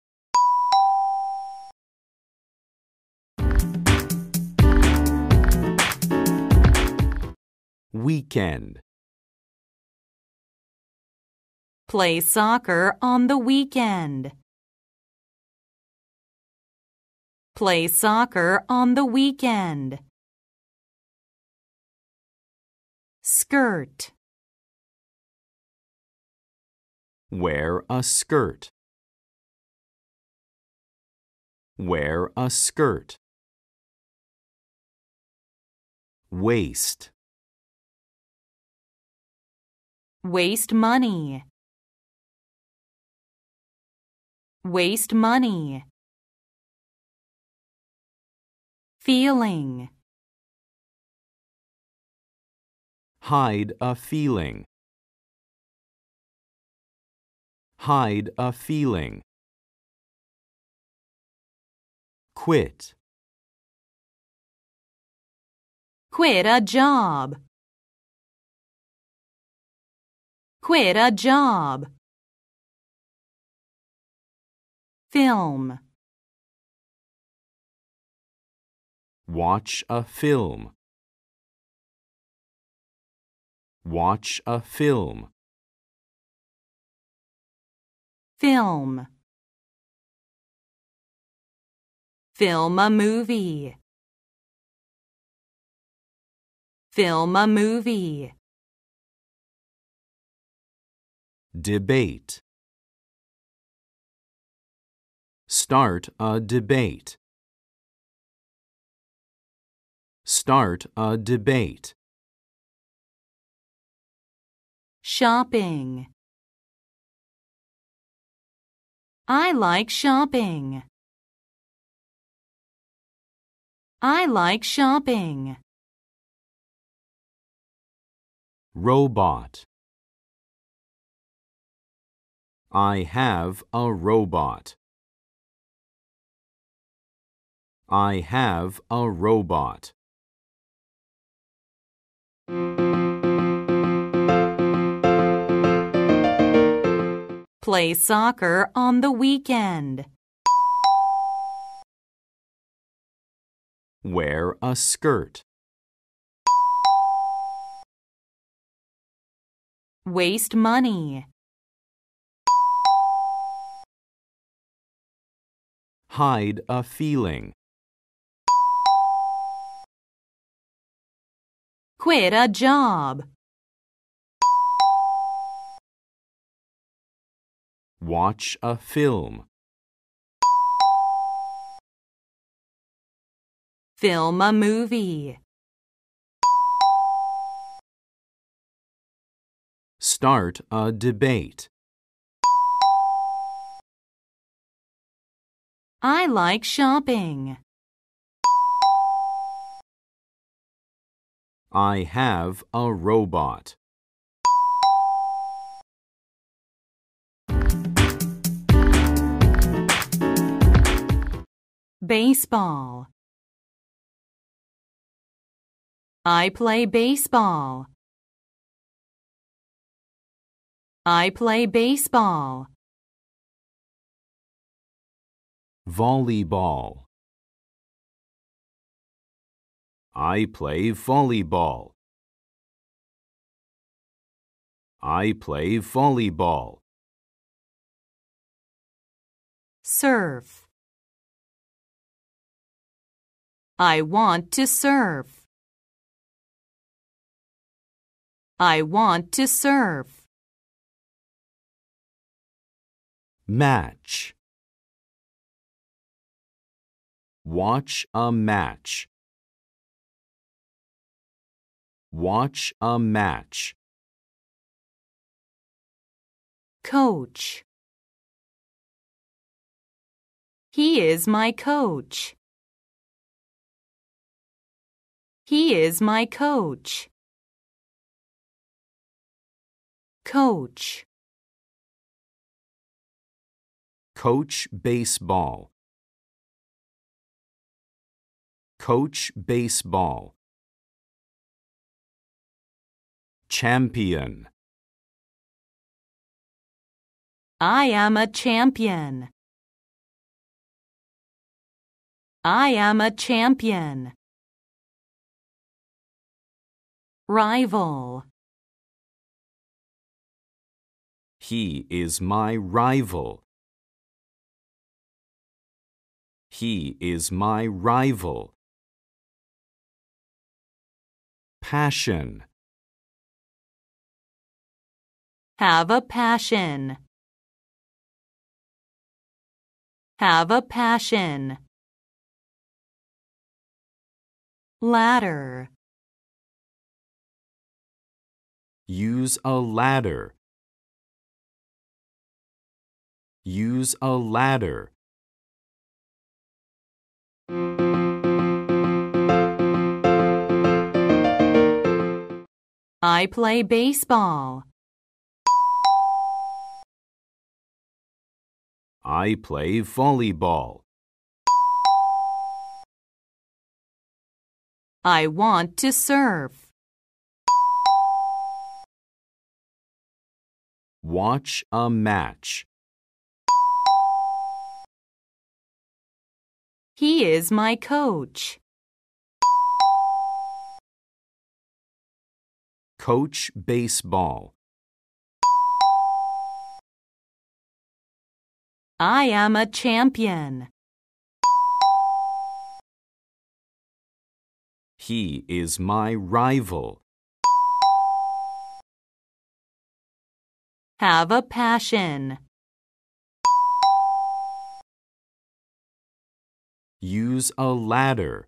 Weekend. Play soccer on the weekend. Play soccer on the weekend. skirt. Wear a skirt. Wear a skirt. Waste. Waste money. Waste money. Feeling. Hide a feeling. Hide a feeling. Quit. Quit a job. Quit a job. Film. Watch a film. Watch a film. Film. Film a movie. Film a movie. Debate. Start a debate. Start a debate. Shopping. I like shopping. I like shopping. Robot. I have a robot. I have a robot. Play soccer on the weekend. Wear a skirt. Waste money. Hide a feeling. Quit a job. Watch a film. Film a movie. Start a debate. I like shopping. I have a robot. Baseball. I play baseball. I play baseball. Volleyball. I play volleyball. I play volleyball. Serve. I want to serve. I want to serve. Match. Watch a match. Watch a match. Coach. He is my coach. He is my coach. Coach. Coach baseball. Coach baseball. Champion. I am a champion. I am a champion. Rival. He is my rival. He is my rival. Passion. Have a passion. Have a passion. Ladder. Use a ladder. Use a ladder. I play baseball. I play volleyball. I want to serve. Watch a match. He is my coach. Coach Baseball. I am a champion. He is my rival. Have a passion. Use a ladder.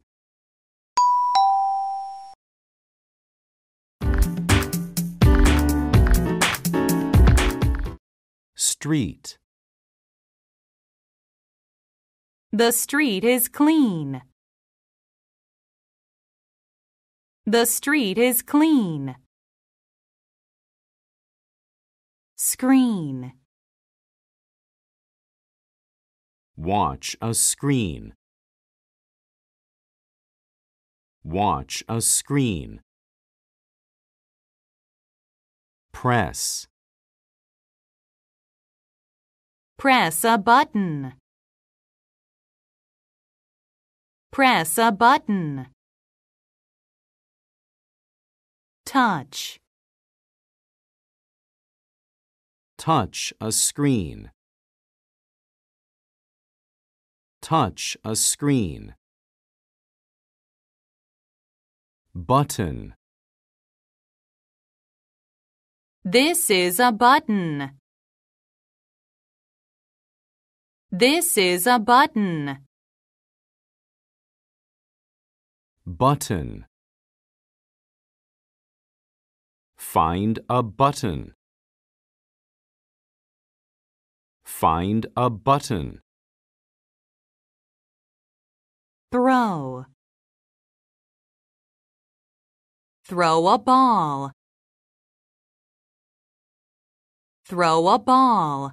Street. The street is clean. The street is clean. Screen. Watch a screen. Watch a screen. Press. Press a button. Press a button. Touch. Touch a screen. Touch a screen. Button. This is a button. This is a button. Button. Find a button. Find a button. Throw. Throw a ball. Throw a ball.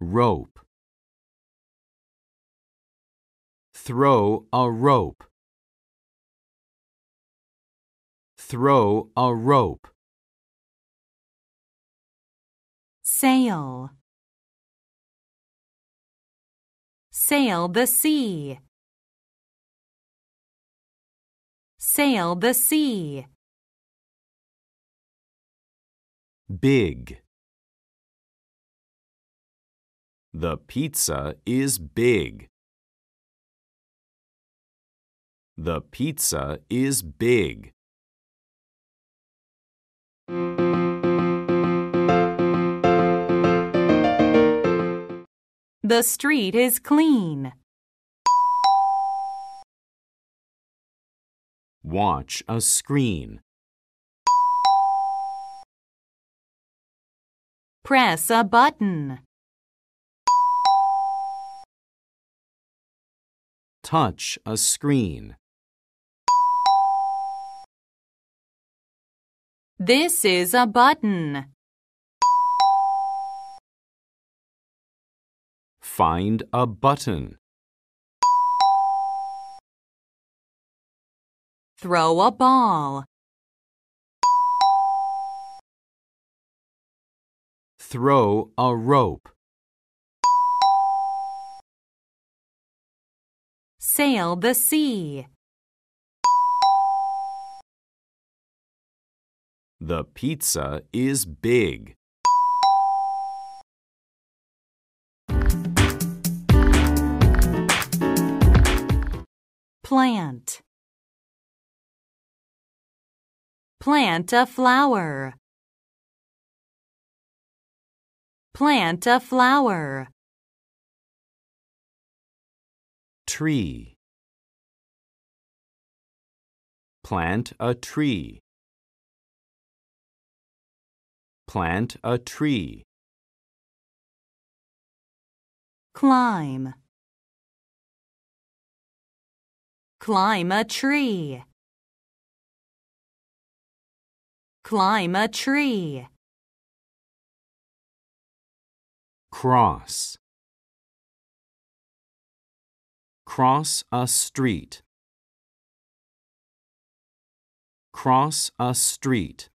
Rope. Throw a rope. Throw a rope. Sail. Sail the sea. Sail the sea. Big. The pizza is big. The pizza is big. The street is clean. Watch a screen. Press a button. Touch a screen. This is a button. Find a button. Throw a ball. Throw a rope. Sail the sea. The pizza is big. plant plant a flower plant a flower tree plant a tree plant a tree climb Climb a tree. Climb a tree. Cross. Cross a street. Cross a street.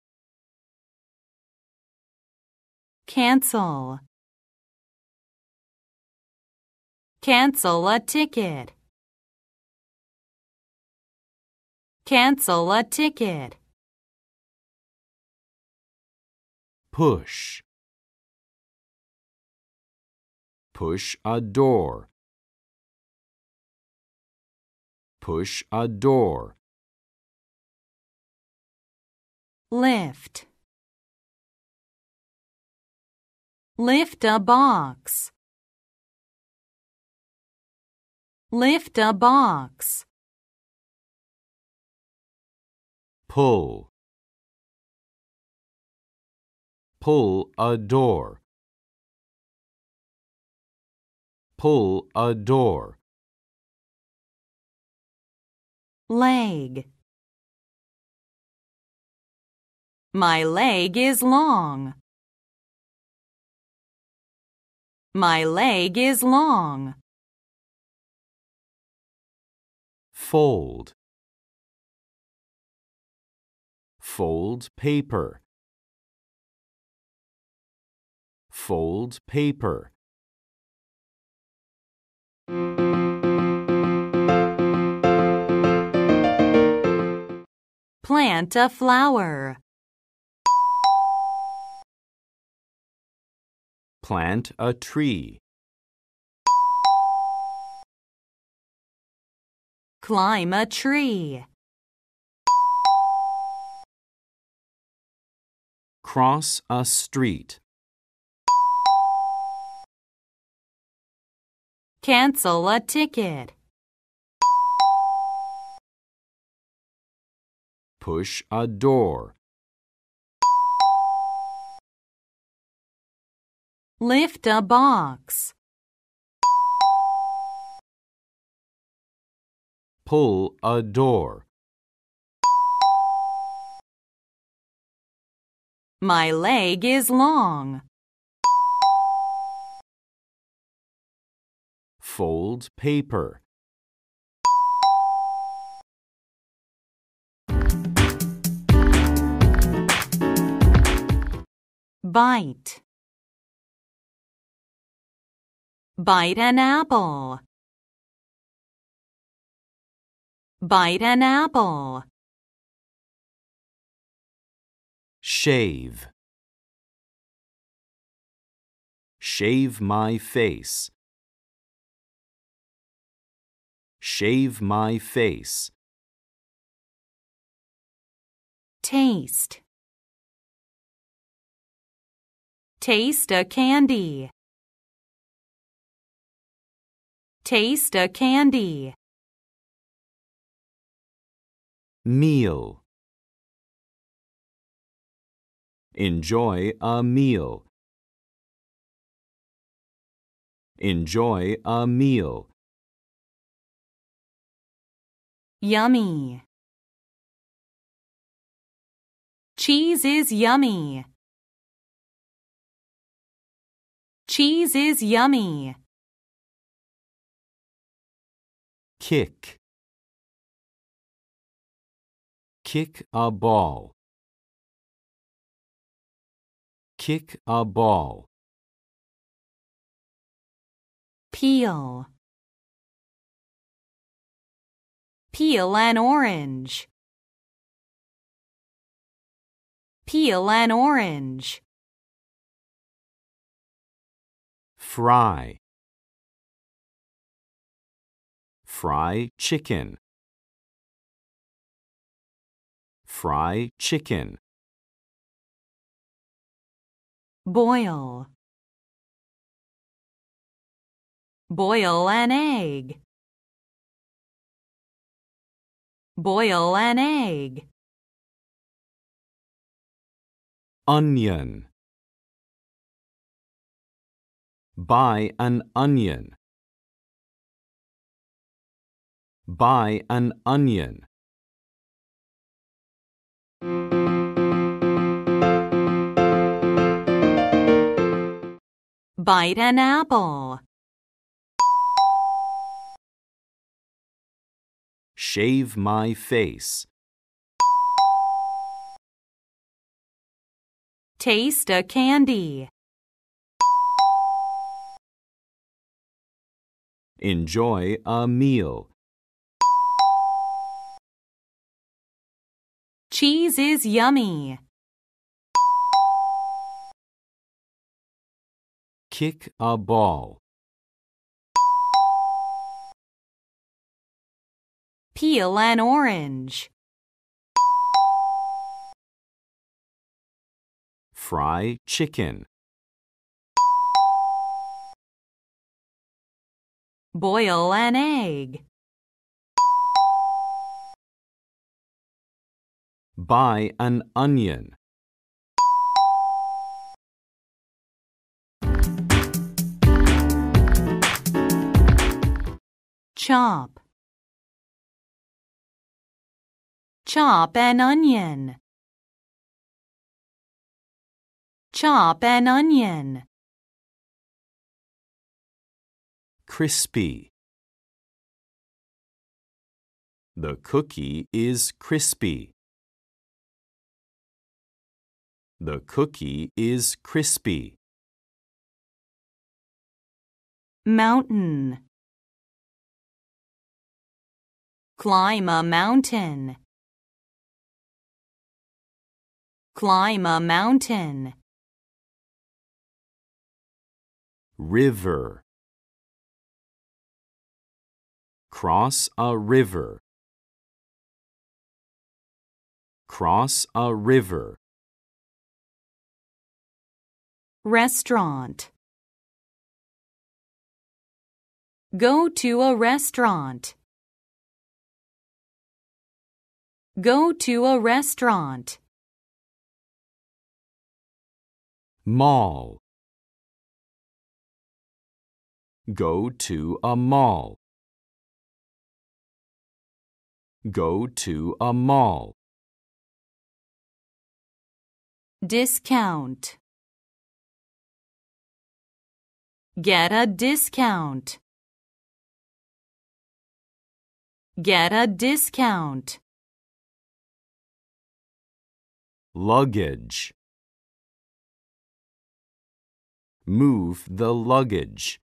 Cancel. Cancel a ticket. Cancel a ticket. Push. Push a door. Push a door. Lift. Lift a box. Lift a box. pull pull a door pull a door leg my leg is long my leg is long fold Fold paper. Fold paper. Plant a flower. Plant a tree. Climb a tree. Cross a street. Cancel a ticket. Push a door. Lift a box. Pull a door. My leg is long. Fold paper. Bite. Bite an apple. Bite an apple. Shave. Shave my face. Shave my face. Taste. Taste a candy. Taste a candy. Meal. Enjoy a meal. Enjoy a meal. Yummy. Cheese is yummy. Cheese is yummy. Kick. Kick a ball. Kick a ball. Peel. Peel an orange. Peel an orange. Fry. Fry chicken. Fry chicken boil boil an egg boil an egg onion buy an onion buy an onion Bite an apple. Shave my face. Taste a candy. Enjoy a meal. Cheese is yummy. Kick a ball. Peel an orange. Fry chicken. Boil an egg. Buy an onion. Chop. Chop an onion. Chop an onion. Crispy. The cookie is crispy. The cookie is crispy. Mountain. Climb a mountain. Climb a mountain. River. Cross a river. Cross a river. Restaurant. Go to a restaurant. Go to a restaurant. Mall. Go to a mall. Go to a mall. Discount. Get a discount. Get a discount luggage move the luggage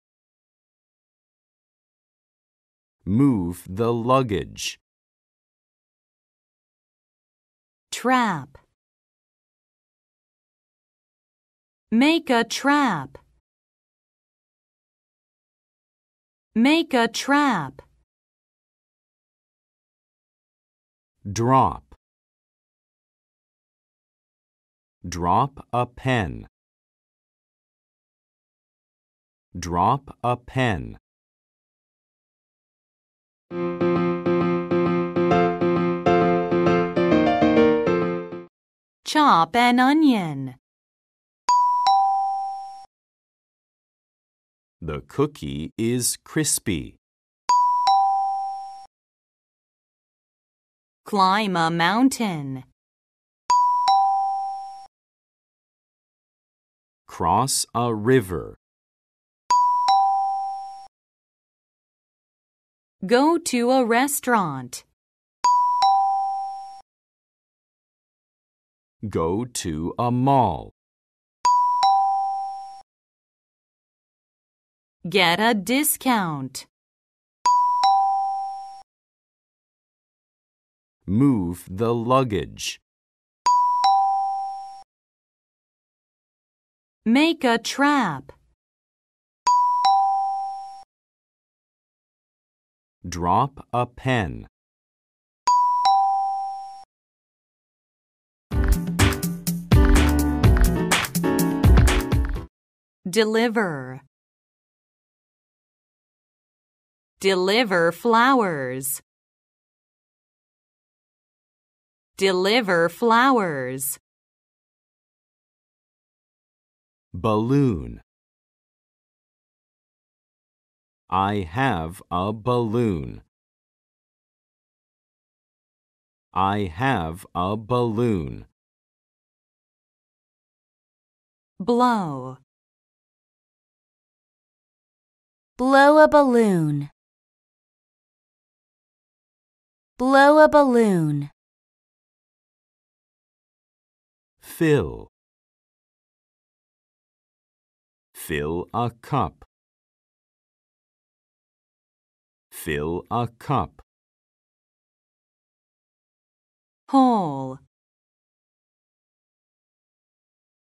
move the luggage trap make a trap make a trap drop Drop a pen. Drop a pen. Chop an onion. The cookie is crispy. Climb a mountain. Cross a river. Go to a restaurant. Go to a mall. Get a discount. Move the luggage. Make a trap. Drop a pen. Deliver. Deliver flowers. Deliver flowers. balloon. I have a balloon. I have a balloon. Blow. Blow a balloon. Blow a balloon. Fill. Fill a cup. Fill a cup. Hole.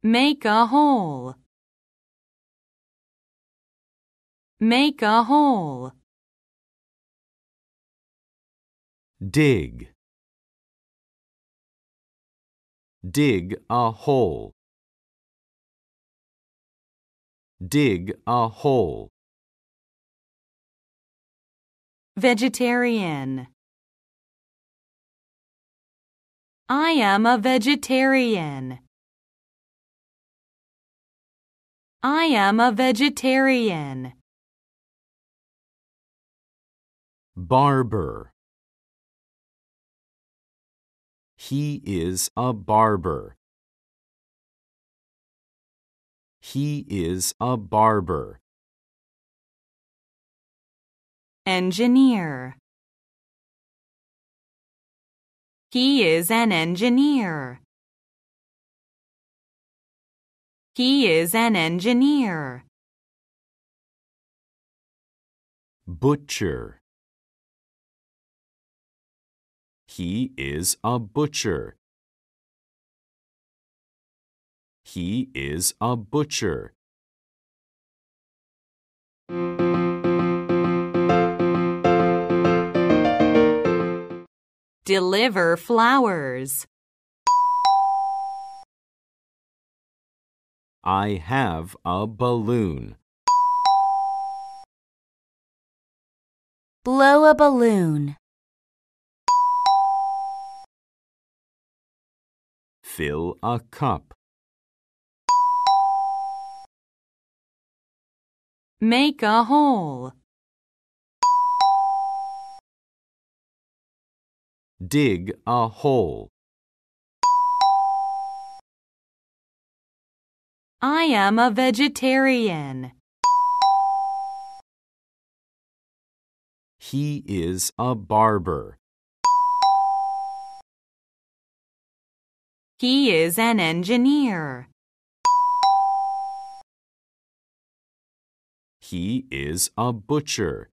Make a hole. Make a hole. Dig. Dig a hole. Dig a hole. Vegetarian. I am a vegetarian. I am a vegetarian. Barber. He is a barber. He is a barber. Engineer. He is an engineer. He is an engineer. Butcher. He is a butcher. He is a butcher. Deliver flowers. I have a balloon. Blow a balloon. Fill a cup. Make a hole. Dig a hole. I am a vegetarian. He is a barber. He is an engineer. He is a butcher.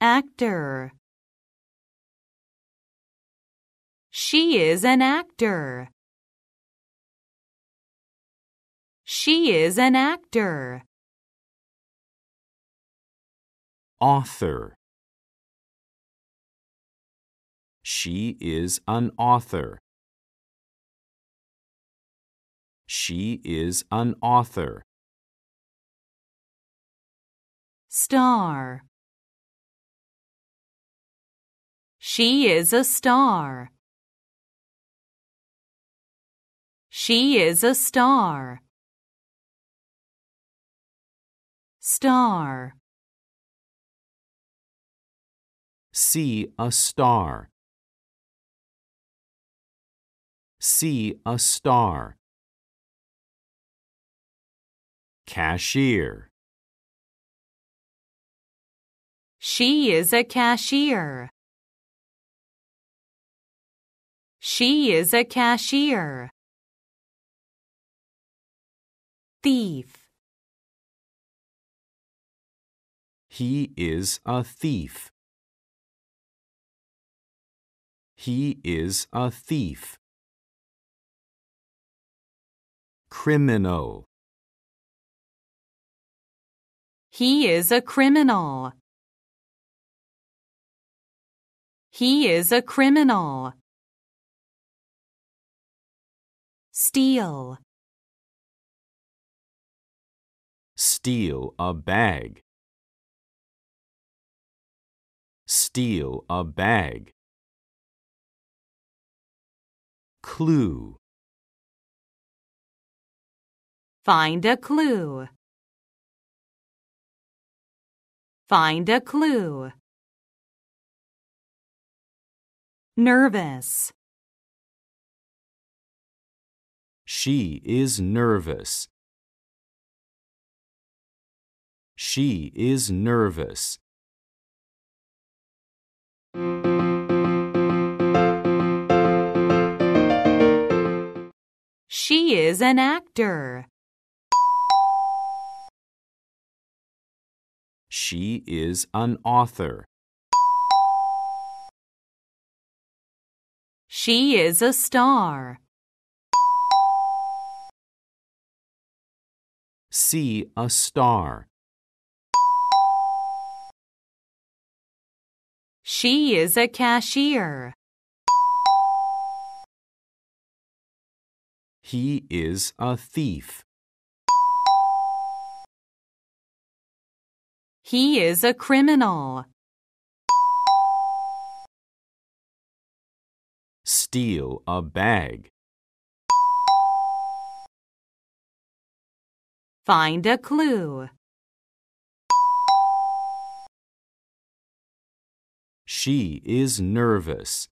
Actor She is an actor. She is an actor. Author She is an author. She is an author. Star. She is a star. She is a star. Star. See a star. See a star. Cashier. She is a cashier. She is a cashier. Thief. He is a thief. He is a thief. Criminal. He is a criminal. He is a criminal. Steal. Steal a bag. Steal a bag. Clue. Find a clue. Find a clue. Nervous. She is nervous. She is nervous. She is an actor. She is an author. She is a star. See a star. She is a cashier. He is a thief. He is a criminal. Steal a bag. Find a clue. She is nervous.